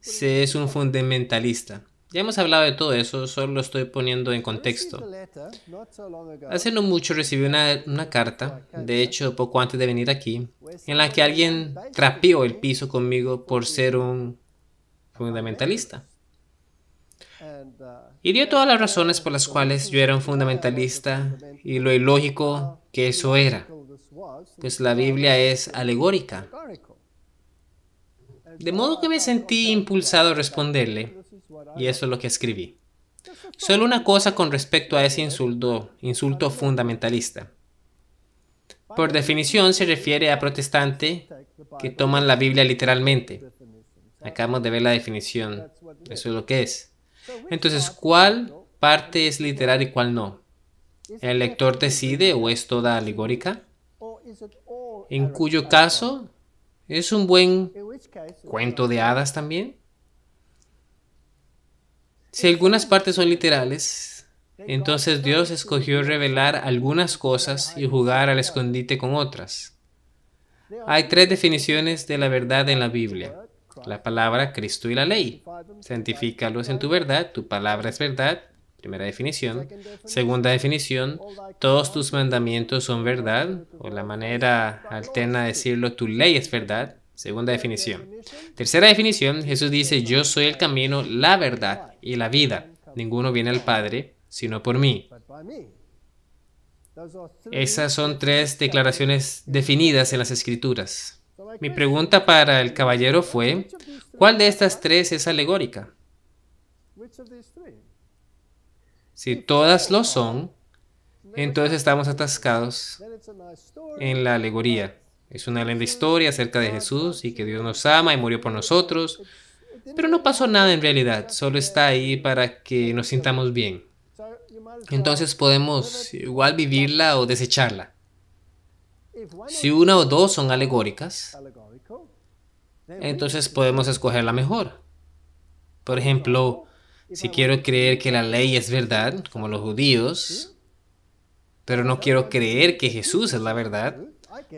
se es un fundamentalista. Ya hemos hablado de todo eso, solo lo estoy poniendo en contexto. Hace no mucho recibí una, una, carta, de hecho poco antes de venir aquí, en la que alguien trapeó el piso conmigo por ser un fundamentalista. Uh, y dio todas las razones por las cuales yo era un fundamentalista y lo ilógico que eso era, pues la Biblia es alegórica. De modo que me sentí impulsado a responderle, y eso es lo que escribí. Solo una cosa con respecto a ese insulto, insulto fundamentalista. Por definición se refiere a protestante que toman la Biblia literalmente. Acabamos de ver la definición. Eso es lo que es. Entonces, ¿cuál parte es literal y cuál no? ¿El lector decide o es toda alegórica? En cuyo caso, ¿es un buen cuento de hadas también? Si algunas partes son literales, entonces Dios escogió revelar algunas cosas y jugar al escondite con otras. Hay tres definiciones de la verdad en la Biblia la palabra Cristo y la ley. Santifícalos en tu verdad, tu palabra es verdad. Primera definición. Segunda definición, todos tus mandamientos son verdad, o la manera alterna de decirlo, tu ley es verdad. Segunda definición. Tercera definición, Jesús dice, yo soy el camino, la verdad y la vida. Ninguno viene al Padre sino por mí. Esas son tres declaraciones definidas en las Escrituras. Mi pregunta para el caballero fue, ¿cuál de estas tres es alegórica? Si todas lo son, entonces estamos atascados en la alegoría. Es una linda historia acerca de Jesús y que Dios nos ama y murió por nosotros, pero no pasó nada en realidad, solo está ahí para que nos sintamos bien. Entonces podemos igual vivirla o desecharla. Si una o dos son alegóricas, entonces podemos escoger la mejor. Por ejemplo, si quiero creer que la ley es verdad, como los judíos, pero no quiero creer que Jesús es la verdad,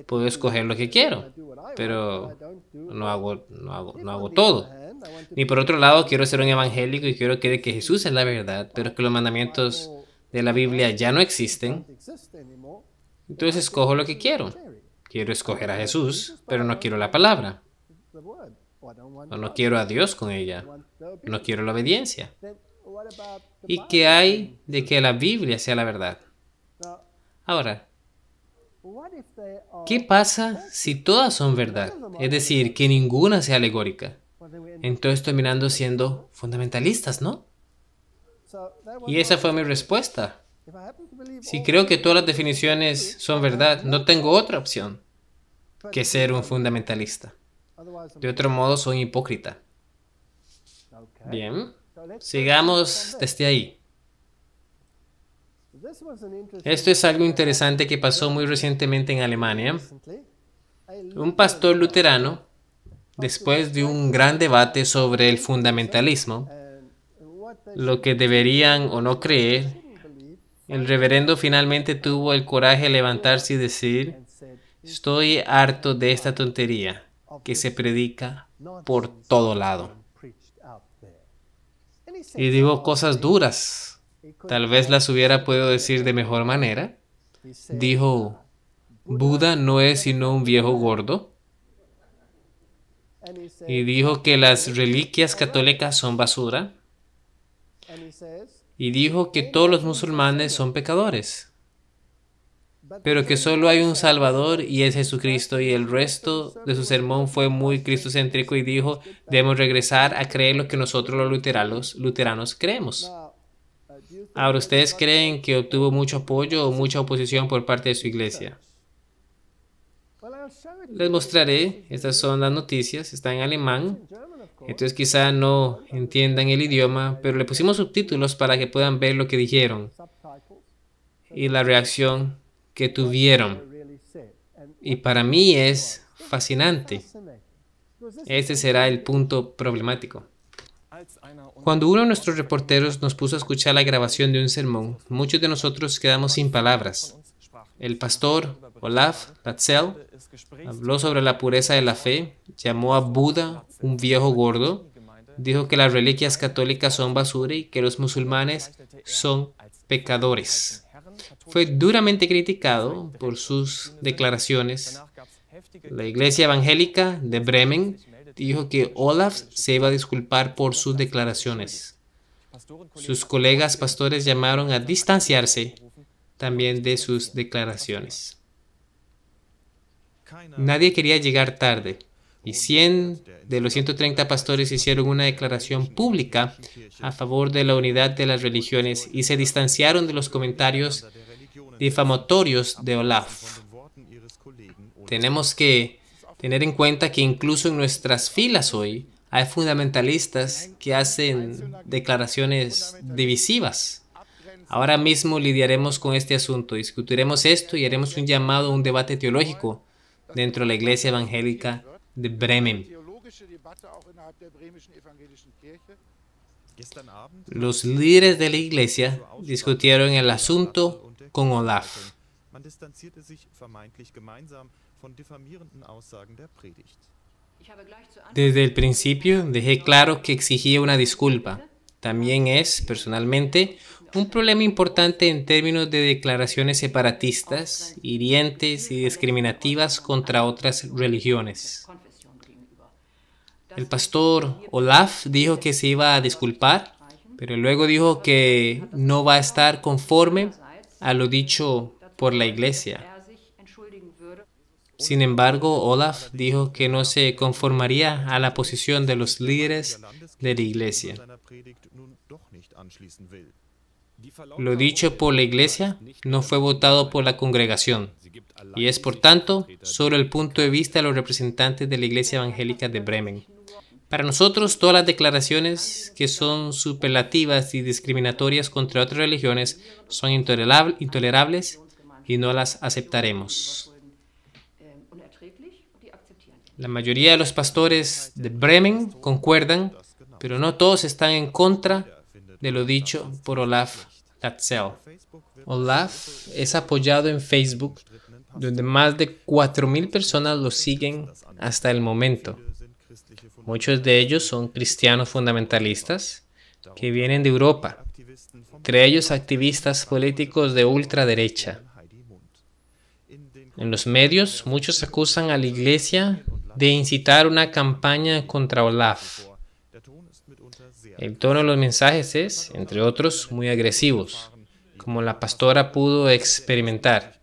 puedo escoger lo que quiero, pero no hago, no hago, todo. Ni por otro lado, quiero ser un evangélico y quiero creer que Jesús es la verdad, pero que los mandamientos de la Biblia ya no existen. Entonces escojo lo que quiero. Quiero escoger a Jesús, pero no quiero la palabra. No, no quiero a Dios con ella. No quiero la obediencia. ¿Y qué hay de que la Biblia sea la verdad? Ahora, ¿qué pasa si todas son verdad? Es decir, que ninguna sea alegórica. Entonces terminando siendo fundamentalistas, ¿no? Y esa fue mi respuesta. Pues, si creo que todas las definiciones son verdad, no tengo otra opción que ser un fundamentalista. De otro modo, soy hipócrita. Bien, sigamos desde ahí. Esto es algo interesante que pasó muy recientemente en Alemania. Un pastor luterano, después de un gran debate sobre el fundamentalismo, lo que deberían o no creer el reverendo finalmente tuvo el coraje de levantarse y decir, estoy harto de esta tontería que se predica por todo lado. Y dijo cosas duras. Tal vez las hubiera podido decir de mejor manera. Dijo, Buda no es sino un viejo gordo. Y dijo que las reliquias católicas son basura y dijo que todos los musulmanes son pecadores, pero que solo hay un Salvador y es Jesucristo y el resto de su sermón fue muy cristocéntrico y dijo, debemos regresar a creer lo que nosotros los luteranos, luteranos creemos. Ahora, ¿ustedes creen que obtuvo mucho apoyo o mucha oposición por parte de su iglesia? Les mostraré, estas son las noticias, está en alemán, entonces quizá no entiendan el idioma, pero le pusimos subtítulos para que puedan ver lo que dijeron y la reacción que tuvieron. Y para mí es fascinante. Este será el punto problemático. Cuando uno de nuestros reporteros nos puso a escuchar la grabación de un sermón, muchos de nosotros quedamos sin palabras. El pastor Olaf Latzel habló sobre la pureza de la fe, llamó a Buda un viejo gordo, dijo que las reliquias católicas son basura y que los musulmanes son pecadores. Fue duramente criticado por sus declaraciones. La Iglesia Evangélica de Bremen dijo que Olaf se iba a disculpar por sus declaraciones. Sus colegas pastores llamaron a distanciarse también de sus declaraciones. Nadie quería llegar tarde. Y 100 de los 130 pastores hicieron una declaración pública a favor de la unidad de las religiones y se distanciaron de los comentarios difamatorios de Olaf. Tenemos que tener en cuenta que incluso en nuestras filas hoy hay fundamentalistas que hacen declaraciones divisivas. Ahora mismo lidiaremos con este asunto, discutiremos esto y haremos un llamado a un debate teológico dentro de la Iglesia Evangélica de Bremen. Los líderes de la Iglesia discutieron el asunto con Olaf. Desde el principio dejé claro que exigía una disculpa. También es, personalmente, un problema importante en términos de declaraciones separatistas, hirientes y discriminativas contra otras religiones. El pastor Olaf dijo que se iba a disculpar, pero luego dijo que no va a estar conforme a lo dicho por la iglesia. Sin embargo, Olaf dijo que no se conformaría a la posición de los líderes de la iglesia. Lo dicho por la Iglesia no fue votado por la congregación y es por tanto solo el punto de vista de los representantes de la Iglesia Evangélica de Bremen. Para nosotros todas las declaraciones que son superlativas y discriminatorias contra otras religiones son intolerables y no las aceptaremos. La mayoría de los pastores de Bremen concuerdan, pero no todos están en contra de lo dicho por Olaf Latzel. Olaf es apoyado en Facebook, donde más de 4.000 personas lo siguen hasta el momento. Muchos de ellos son cristianos fundamentalistas que vienen de Europa, entre ellos activistas políticos de ultraderecha. En los medios, muchos acusan a la iglesia de incitar una campaña contra Olaf. El tono de los mensajes es, entre otros, muy agresivos, como la pastora pudo experimentar.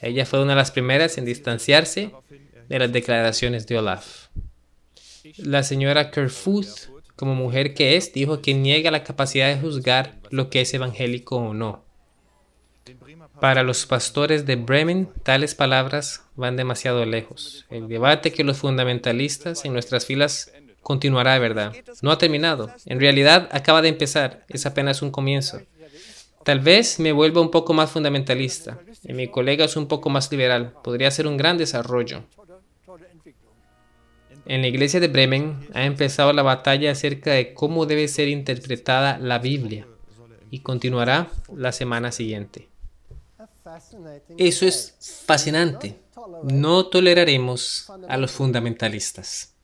Ella fue una de las primeras en distanciarse de las declaraciones de Olaf. La señora Kerfuth, como mujer que es, dijo que niega la capacidad de juzgar lo que es evangélico o no. Para los pastores de Bremen, tales palabras van demasiado lejos. El debate que los fundamentalistas en nuestras filas continuará, ¿verdad? No ha terminado. En realidad acaba de empezar. Es apenas un comienzo. Tal vez me vuelva un poco más fundamentalista. Y mi colega es un poco más liberal. Podría ser un gran desarrollo. En la iglesia de Bremen ha empezado la batalla acerca de cómo debe ser interpretada la Biblia y continuará la semana siguiente. Eso es fascinante. No toleraremos a los fundamentalistas.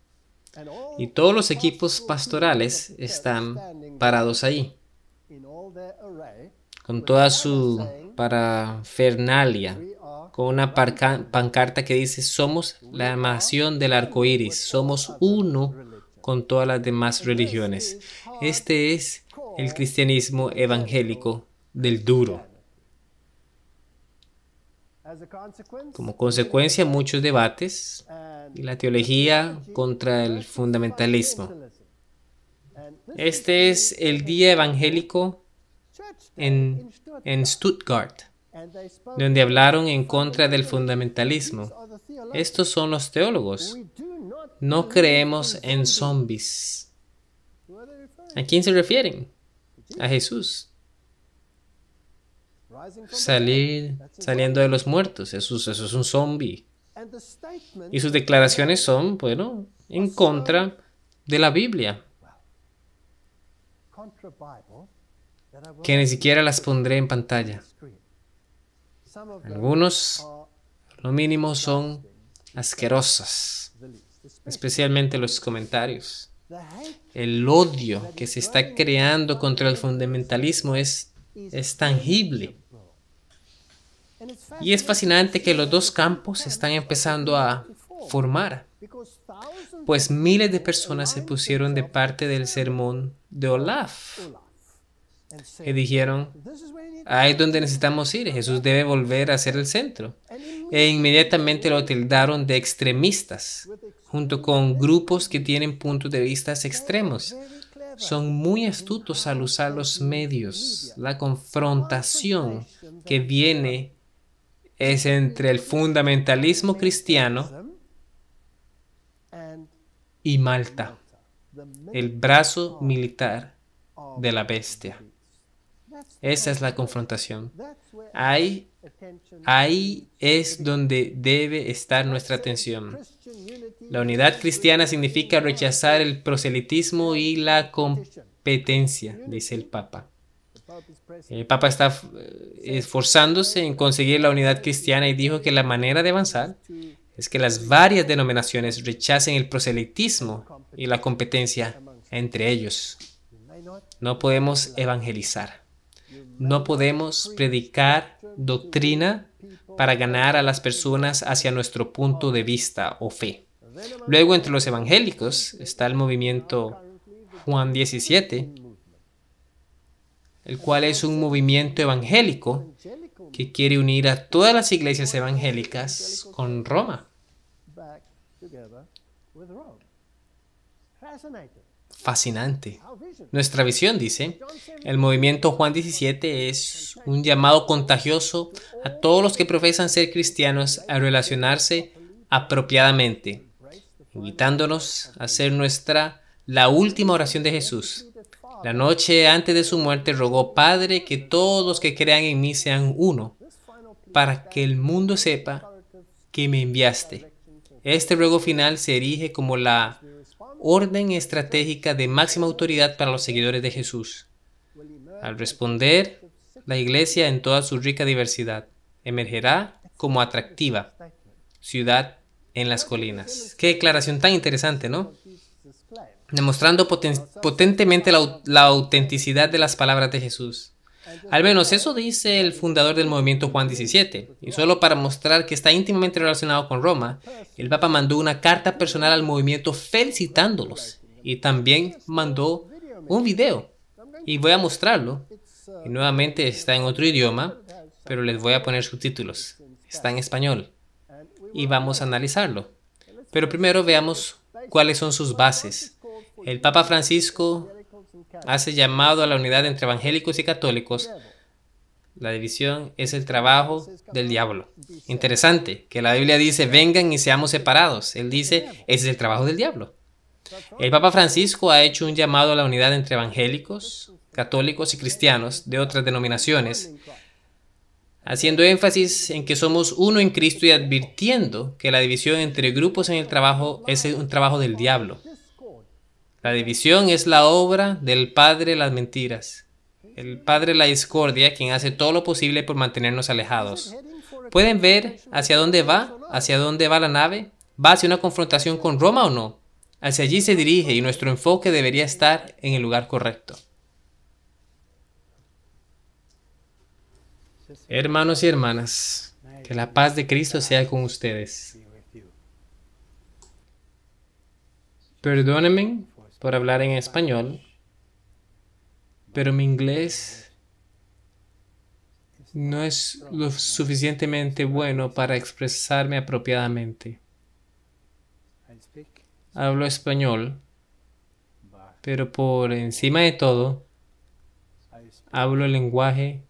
Y todos los equipos pastorales están parados ahí, con toda su parafernalia, con una pancarta que dice: Somos la nación del arco iris, somos uno con todas las demás religiones. Este es el cristianismo evangélico del duro. Como consecuencia, muchos debates y la teología contra el fundamentalismo. Este es el Día Evangélico en, en Stuttgart, donde hablaron en contra del fundamentalismo. Estos son los teólogos. No creemos en zombies. ¿A quién se refieren? A Jesús. Salir, saliendo de los muertos. Jesús, eso es un zombie. Y sus declaraciones son, bueno, en contra de la Biblia, que ni siquiera las pondré en pantalla. Algunos, lo mínimo, son asquerosas, especialmente los comentarios. El odio que se está creando contra el fundamentalismo es, es tangible. Y es fascinante que los dos campos están empezando a formar, pues miles de personas se pusieron de parte del sermón de Olaf y dijeron, ahí es donde necesitamos ir, Jesús debe volver a ser el centro. E inmediatamente lo tildaron de extremistas, junto con grupos que tienen puntos de vista extremos. Son muy astutos al usar los medios, la confrontación que viene es entre el fundamentalismo cristiano y Malta, el brazo militar de la bestia. Esa es la confrontación. Ahí, ahí es donde debe estar nuestra atención. La unidad cristiana significa rechazar el proselitismo y la competencia, dice el Papa. El eh, Papa está eh, esforzándose en conseguir la unidad cristiana y dijo que la manera de avanzar es que las varias denominaciones rechacen el proselitismo y la competencia entre ellos. No podemos evangelizar. No podemos predicar doctrina para ganar a las personas hacia nuestro punto de vista o fe. Luego entre los evangélicos está el movimiento Juan 17, el cual es un movimiento evangélico que quiere unir a todas las iglesias evangélicas con Roma. Fascinante. Nuestra visión dice, el movimiento Juan 17 es un llamado contagioso a todos los que profesan ser cristianos a relacionarse apropiadamente, invitándonos a hacer nuestra la última oración de Jesús, la noche antes de su muerte rogó, Padre, que todos los que crean en mí sean uno, para que el mundo sepa que me enviaste. Este ruego final se erige como la orden estratégica de máxima autoridad para los seguidores de Jesús. Al responder, la iglesia en toda su rica diversidad emergerá como atractiva ciudad en las colinas. Qué declaración tan interesante, ¿no? demostrando potentemente la, autenticidad de las palabras de Jesús. Al menos eso dice el fundador del movimiento Juan 17. Y solo para mostrar que está íntimamente relacionado con Roma, el Papa mandó una carta personal al movimiento felicitándolos. Y también mandó un video. Y voy a mostrarlo. Y nuevamente está en otro idioma, pero les voy a poner subtítulos. Está en español. Y vamos a analizarlo. Pero primero veamos cuáles son sus bases el Papa Francisco hace llamado a la unidad entre evangélicos y católicos. La división es el trabajo del diablo. Interesante que la Biblia dice, vengan y seamos separados. Él dice, ese es el trabajo del diablo. El Papa Francisco ha hecho un llamado a la unidad entre evangélicos, católicos y cristianos de otras denominaciones, haciendo énfasis en que somos uno en Cristo y advirtiendo que la división entre grupos en el trabajo es un trabajo del diablo. La división es la obra del padre de las mentiras, el padre de la discordia, quien hace todo lo posible por mantenernos alejados. ¿Pueden ver hacia dónde va? ¿Hacia dónde va la nave? ¿Va hacia una confrontación con Roma o no? Hacia allí se dirige y nuestro enfoque debería estar en el lugar correcto. Hermanos y hermanas, que la paz de Cristo sea con ustedes. Perdónenme por hablar en español, pero mi inglés no es lo suficientemente bueno para expresarme apropiadamente. Hablo español, pero por encima de todo, hablo el lenguaje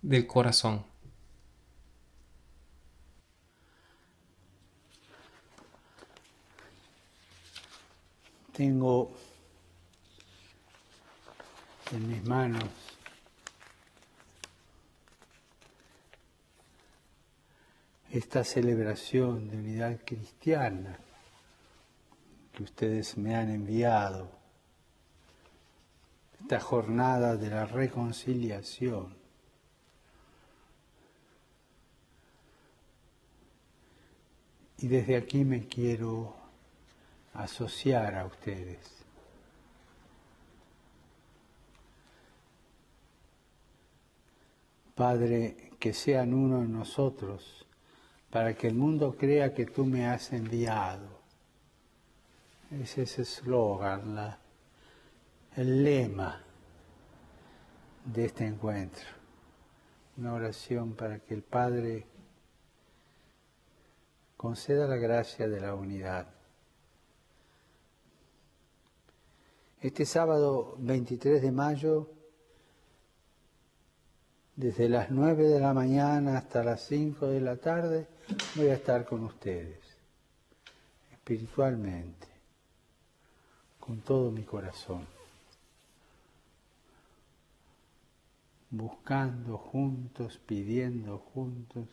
del corazón. tengo en mis manos esta celebración de unidad cristiana que ustedes me han enviado, esta jornada de la reconciliación. Y desde aquí me quiero asociar a ustedes. Padre, que sean uno en nosotros, para que el mundo crea que tú me has enviado. ese Es el eslogan, el lema de este encuentro. Una oración para que el Padre conceda la gracia de la unidad. Este sábado 23 de mayo, desde las 9 de la mañana hasta las 5 de la tarde, voy a estar con ustedes, espiritualmente, con todo mi corazón, buscando juntos, pidiendo juntos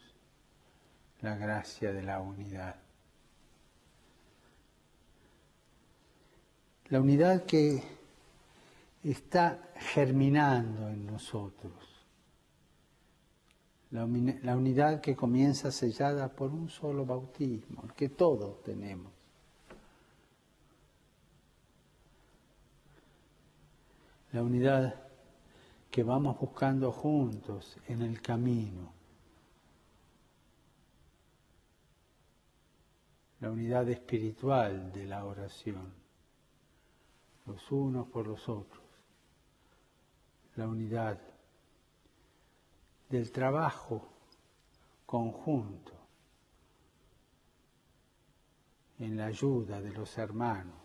la gracia de la unidad. la unidad que está germinando en nosotros, la, unidad que comienza sellada por un solo bautismo, el que todos tenemos. La unidad que vamos buscando juntos en el camino. La unidad espiritual de la oración los unos por los otros, la unidad del trabajo conjunto en la ayuda de los hermanos,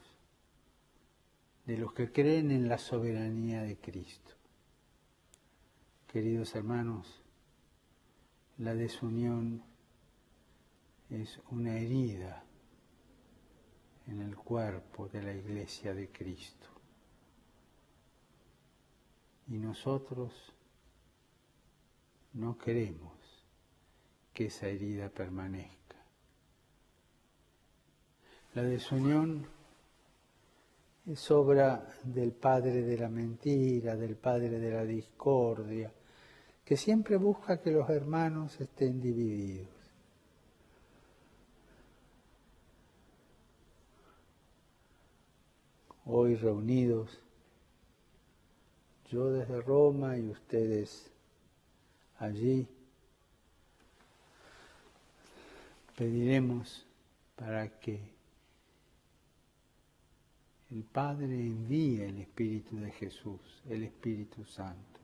de los que creen en la soberanía de Cristo. Queridos hermanos, la desunión es una herida en el cuerpo de la iglesia de Cristo. Y nosotros no queremos que esa herida permanezca. La desunión es obra del padre de la mentira, del padre de la discordia, que siempre busca que los hermanos estén divididos. hoy reunidos, yo desde Roma y ustedes allí, pediremos para que el Padre envíe el Espíritu de Jesús, el Espíritu Santo,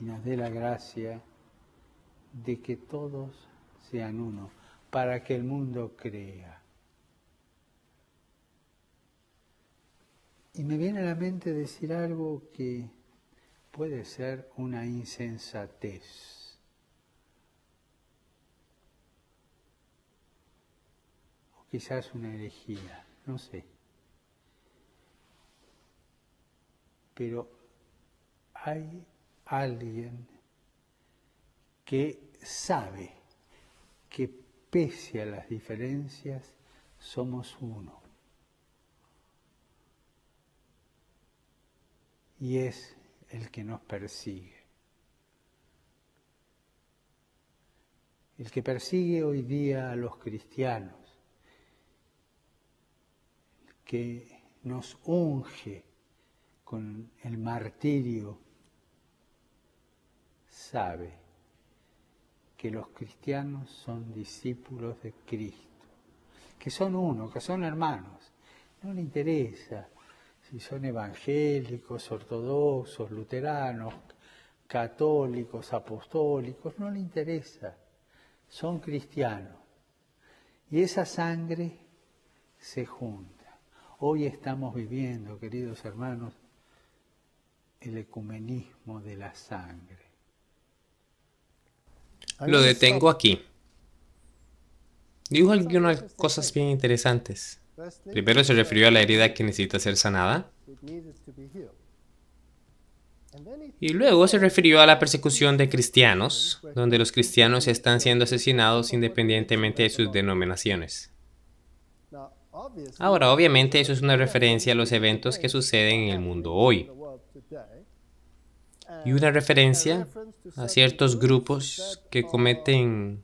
y nos dé la gracia de que todos sean uno, para que el mundo crea. Y me viene a la mente decir algo que puede ser una insensatez. O quizás una herejía, no sé. Pero hay alguien que sabe que pese a las diferencias somos uno. y es el que nos persigue. El que persigue hoy día a los cristianos, el que nos unge con el martirio, sabe que los cristianos son discípulos de Cristo, que son uno, que son hermanos. No le interesa si son evangélicos, ortodoxos, luteranos, católicos, apostólicos, no le interesa, son cristianos. Y esa sangre se junta. Hoy estamos viviendo, queridos hermanos, el ecumenismo de la sangre. Lo detengo aquí. Dijo algunas cosas bien interesantes. Primero se refirió a la herida que necesita ser sanada. Y luego se refirió a la persecución de cristianos, donde los cristianos están siendo asesinados independientemente de sus denominaciones. Ahora, obviamente eso es una referencia a los eventos que suceden en el mundo hoy. Y una referencia a ciertos grupos que cometen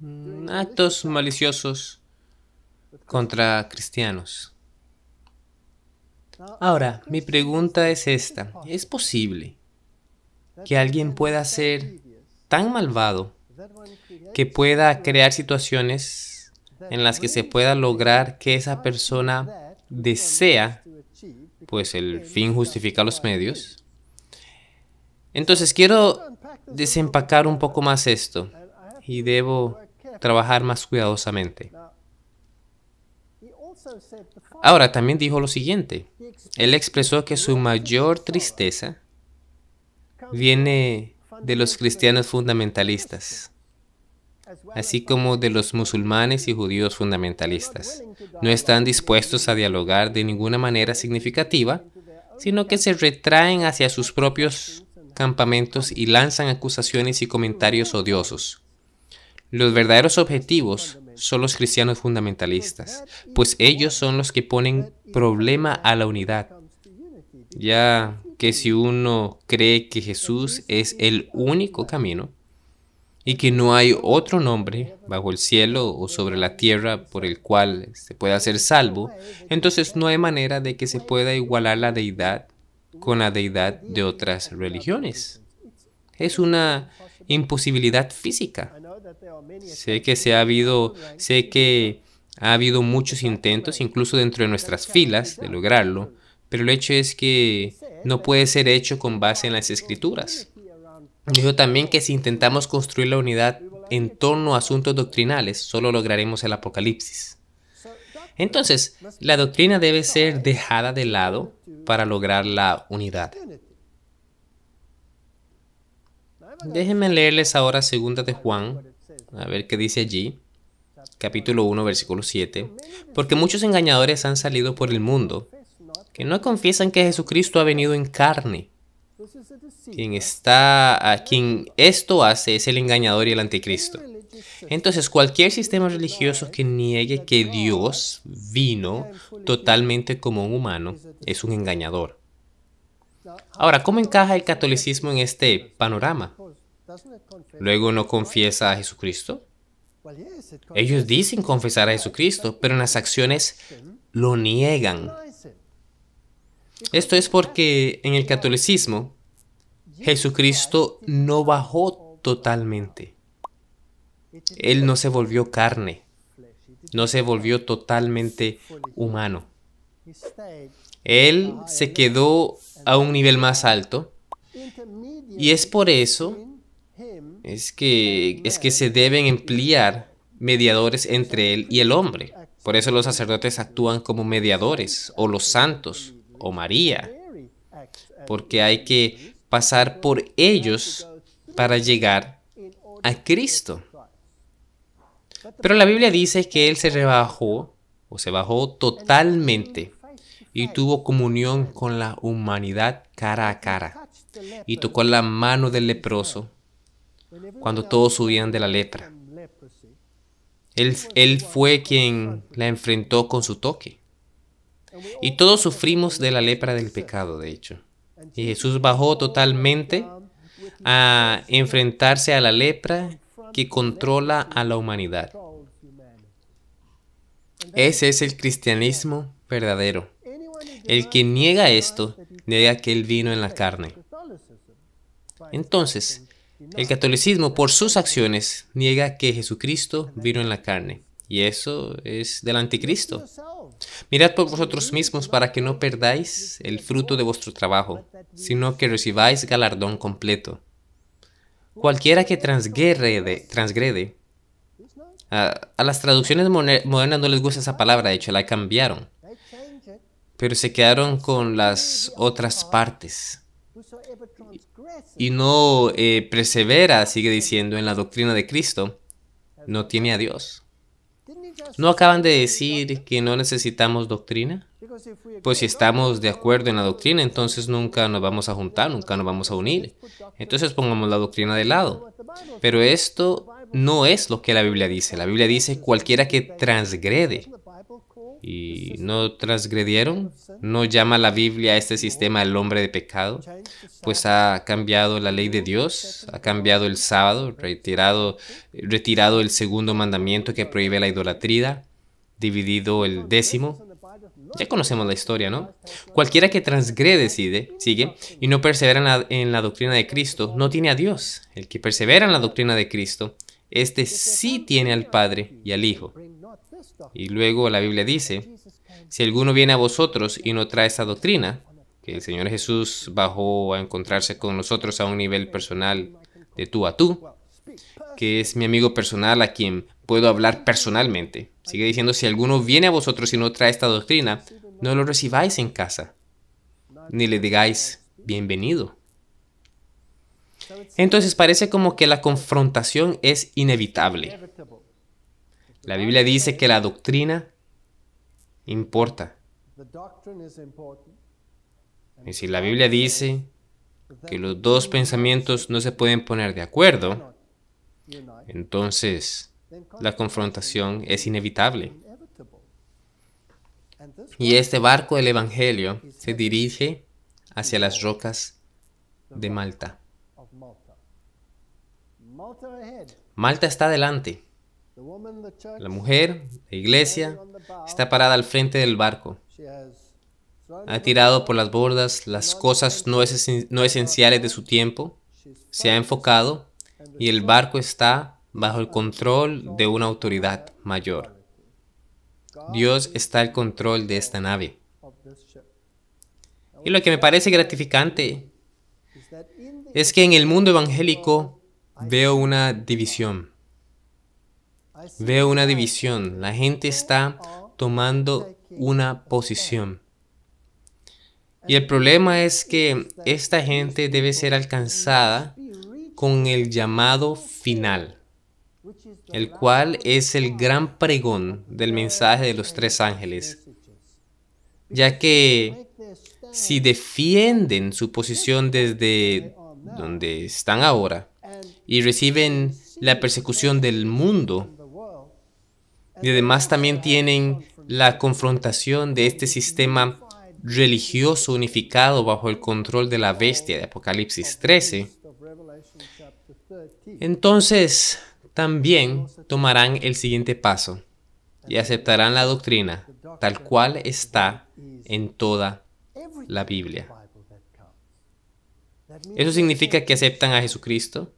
mm, actos maliciosos contra cristianos. Ahora, mi pregunta es esta. ¿Es posible que alguien pueda ser tan malvado que pueda crear situaciones en las que se pueda lograr que esa persona desea pues el fin justifica los medios. Entonces quiero desempacar un poco más esto y debo trabajar más cuidadosamente. Ahora, también dijo lo siguiente. Él expresó que su mayor tristeza viene de los cristianos fundamentalistas, así como de los musulmanes y judíos fundamentalistas. No están dispuestos a dialogar de ninguna manera significativa, sino que se retraen hacia sus propios campamentos y lanzan acusaciones y comentarios odiosos. Los verdaderos objetivos son los cristianos fundamentalistas, pues ellos pues son los que ponen problema a la unidad. Ya que si uno cree que Jesús es el único camino y que no hay otro nombre bajo el cielo o sobre la tierra por el cual se pueda ser salvo, entonces no hay manera de que se pueda igualar la deidad con la deidad de otras religiones es una imposibilidad física. Sé que se ha habido, sé que ha habido muchos intentos, incluso dentro de nuestras filas, de lograrlo, pero el hecho es que no puede ser hecho con base en las escrituras. Dijo también que si intentamos construir la unidad en torno a asuntos doctrinales, solo lograremos el apocalipsis. Entonces, la doctrina debe ser dejada de lado para lograr la unidad. Déjenme leerles ahora segunda de Juan, a ver qué dice allí, capítulo 1, versículo 7, porque muchos engañadores han salido por el mundo, que no confiesan que Jesucristo ha venido en carne. Quien está, a quien esto hace es el engañador y el anticristo. Entonces, cualquier sistema religioso que niegue que Dios vino totalmente como un humano es un engañador. Ahora, ¿cómo encaja el catolicismo en este panorama? Luego no confiesa a Jesucristo. Ellos dicen confesar a Jesucristo, pero en las acciones lo niegan. Esto es porque en el catolicismo Jesucristo no bajó totalmente. Él no se volvió carne, no se volvió totalmente humano. Él se quedó a un nivel más alto y es por eso es que, es que se deben emplear mediadores entre él y el hombre. Por eso los sacerdotes actúan como mediadores, o los santos, o María, porque hay que pasar por ellos para llegar a Cristo. Pero la Biblia dice que Él se rebajó, o se bajó totalmente, y tuvo comunión con la humanidad cara a cara, y tocó la mano del leproso, cuando todos subían de la lepra. Él, él fue quien la enfrentó con su toque. Y todos sufrimos de la lepra del pecado, de hecho. Y Jesús bajó totalmente a enfrentarse a la lepra que controla a la humanidad. Ese es el cristianismo verdadero. El que niega esto, niega que Él vino en la carne. Entonces, el catolicismo, por sus acciones, niega que Jesucristo vino en la carne. Y eso es del anticristo. Mirad por vosotros mismos para que no perdáis el fruto de vuestro trabajo, sino que recibáis galardón completo. Cualquiera que transgrede, transgrede a, a las traducciones modernas no les gusta esa palabra, de hecho la cambiaron, pero se quedaron con las otras partes y no eh, persevera, sigue diciendo, en la doctrina de Cristo, no tiene a Dios. ¿No acaban de decir que no necesitamos doctrina? Pues si estamos de acuerdo en la doctrina, entonces nunca nos vamos a juntar, nunca nos vamos a unir. Entonces pongamos la doctrina de lado. Pero esto no es lo que la Biblia dice. La Biblia dice cualquiera que transgrede y no transgredieron, no llama la Biblia a este sistema el hombre de pecado, pues ha cambiado la ley de Dios, ha cambiado el sábado, retirado, retirado el segundo mandamiento que prohíbe la idolatría, dividido el décimo. Ya conocemos la historia, ¿no? Cualquiera que transgrede sigue, y no persevera en la, en la doctrina de Cristo, no tiene a Dios. El que persevera en la doctrina de Cristo, este sí tiene al Padre y al Hijo. Y luego la Biblia dice, si alguno viene a vosotros y no trae esta doctrina, que el Señor Jesús bajó a encontrarse con nosotros a un nivel personal de tú a tú, que es mi amigo personal a quien puedo hablar personalmente. Sigue diciendo, si alguno viene a vosotros y no trae esta doctrina, no lo recibáis en casa, ni le digáis bienvenido. Entonces parece como que la confrontación es inevitable. La Biblia dice que la doctrina importa. Y si la Biblia dice que los dos pensamientos no se pueden poner de acuerdo, entonces la confrontación es inevitable. Y este barco del Evangelio se dirige hacia las rocas de Malta. Malta está adelante. La mujer, la iglesia, está parada al frente del barco. Ha tirado por las bordas las cosas no, esenciales de su tiempo, se ha enfocado y el barco está bajo el control de una autoridad mayor. Dios está al control de esta nave. Y lo que me parece gratificante es que en el mundo evangélico veo una división. Veo una división. La gente está tomando una posición. Y el problema es que esta gente debe ser alcanzada con el llamado final, el cual es el gran pregón del mensaje de los tres ángeles, ya que si defienden su posición desde donde están ahora y reciben la persecución del mundo y además también tienen la confrontación de este sistema religioso unificado bajo el control de la bestia de Apocalipsis 13, entonces también tomarán el siguiente paso y aceptarán la doctrina tal cual está en toda la Biblia. Eso significa que aceptan a Jesucristo,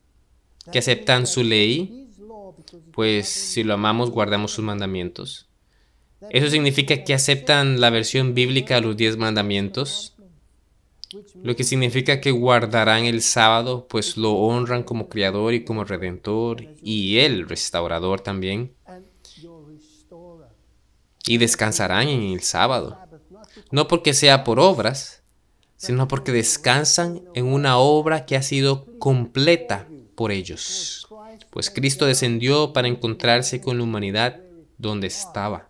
que aceptan su ley, pues si lo amamos guardamos sus mandamientos. Eso significa que aceptan la versión bíblica de los diez mandamientos, lo que significa que guardarán el sábado, pues lo honran como Creador y como Redentor y el restaurador también. Y descansarán en el sábado, no porque sea por obras, sino porque descansan en una obra que ha sido completa por ellos pues Cristo descendió para encontrarse con la humanidad donde estaba.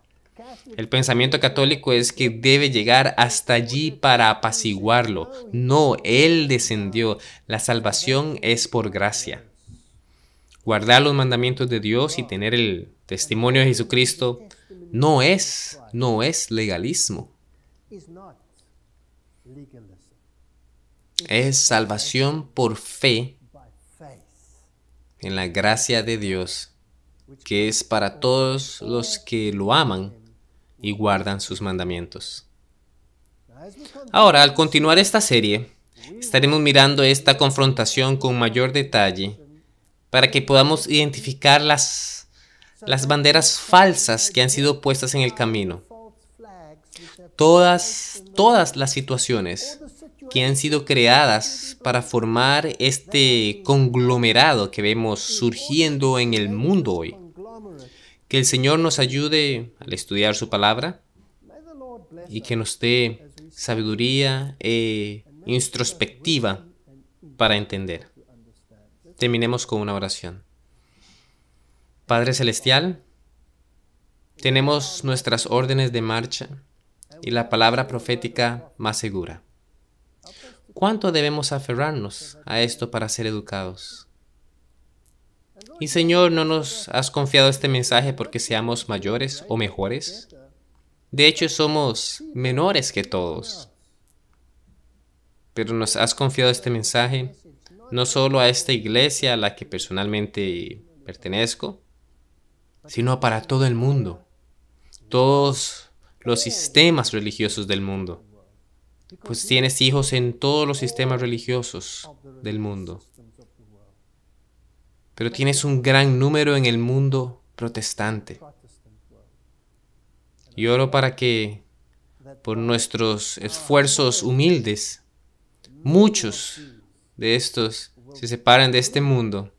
El pensamiento católico es que debe llegar hasta allí para apaciguarlo. No, Él descendió. La salvación es por gracia. Guardar los mandamientos de Dios y tener el testimonio de Jesucristo no es, no es legalismo. Es salvación por fe en la gracia de Dios, que es para todos los que lo aman y guardan sus mandamientos. Ahora, al continuar esta serie, estaremos mirando esta confrontación con mayor detalle para que podamos identificar las, las banderas falsas que han sido puestas en el camino. Todas, todas las situaciones que han sido creadas para formar este conglomerado que vemos surgiendo en el mundo hoy. Que el Señor nos ayude al estudiar su palabra y que nos dé sabiduría e introspectiva para entender. Terminemos con una oración. Padre Celestial, tenemos nuestras órdenes de marcha y la palabra profética más segura. ¿Cuánto debemos aferrarnos a esto para ser educados? Y Señor, no nos has confiado este mensaje porque seamos mayores o mejores. De hecho, somos menores que todos. Pero nos has confiado este mensaje no solo a esta iglesia a la que personalmente pertenezco, sino para todo el mundo, todos los sistemas religiosos del mundo. Pues, pues tienes hijos en todos los sistemas religiosos del mundo. Pero tienes un gran número en el mundo protestante. Y oro para que por nuestros esfuerzos humildes, muchos de estos se separen de este mundo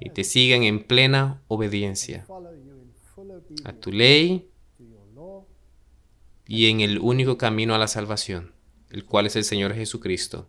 y te sigan en plena obediencia a tu ley y en el único camino a la salvación, el cual es el Señor Jesucristo,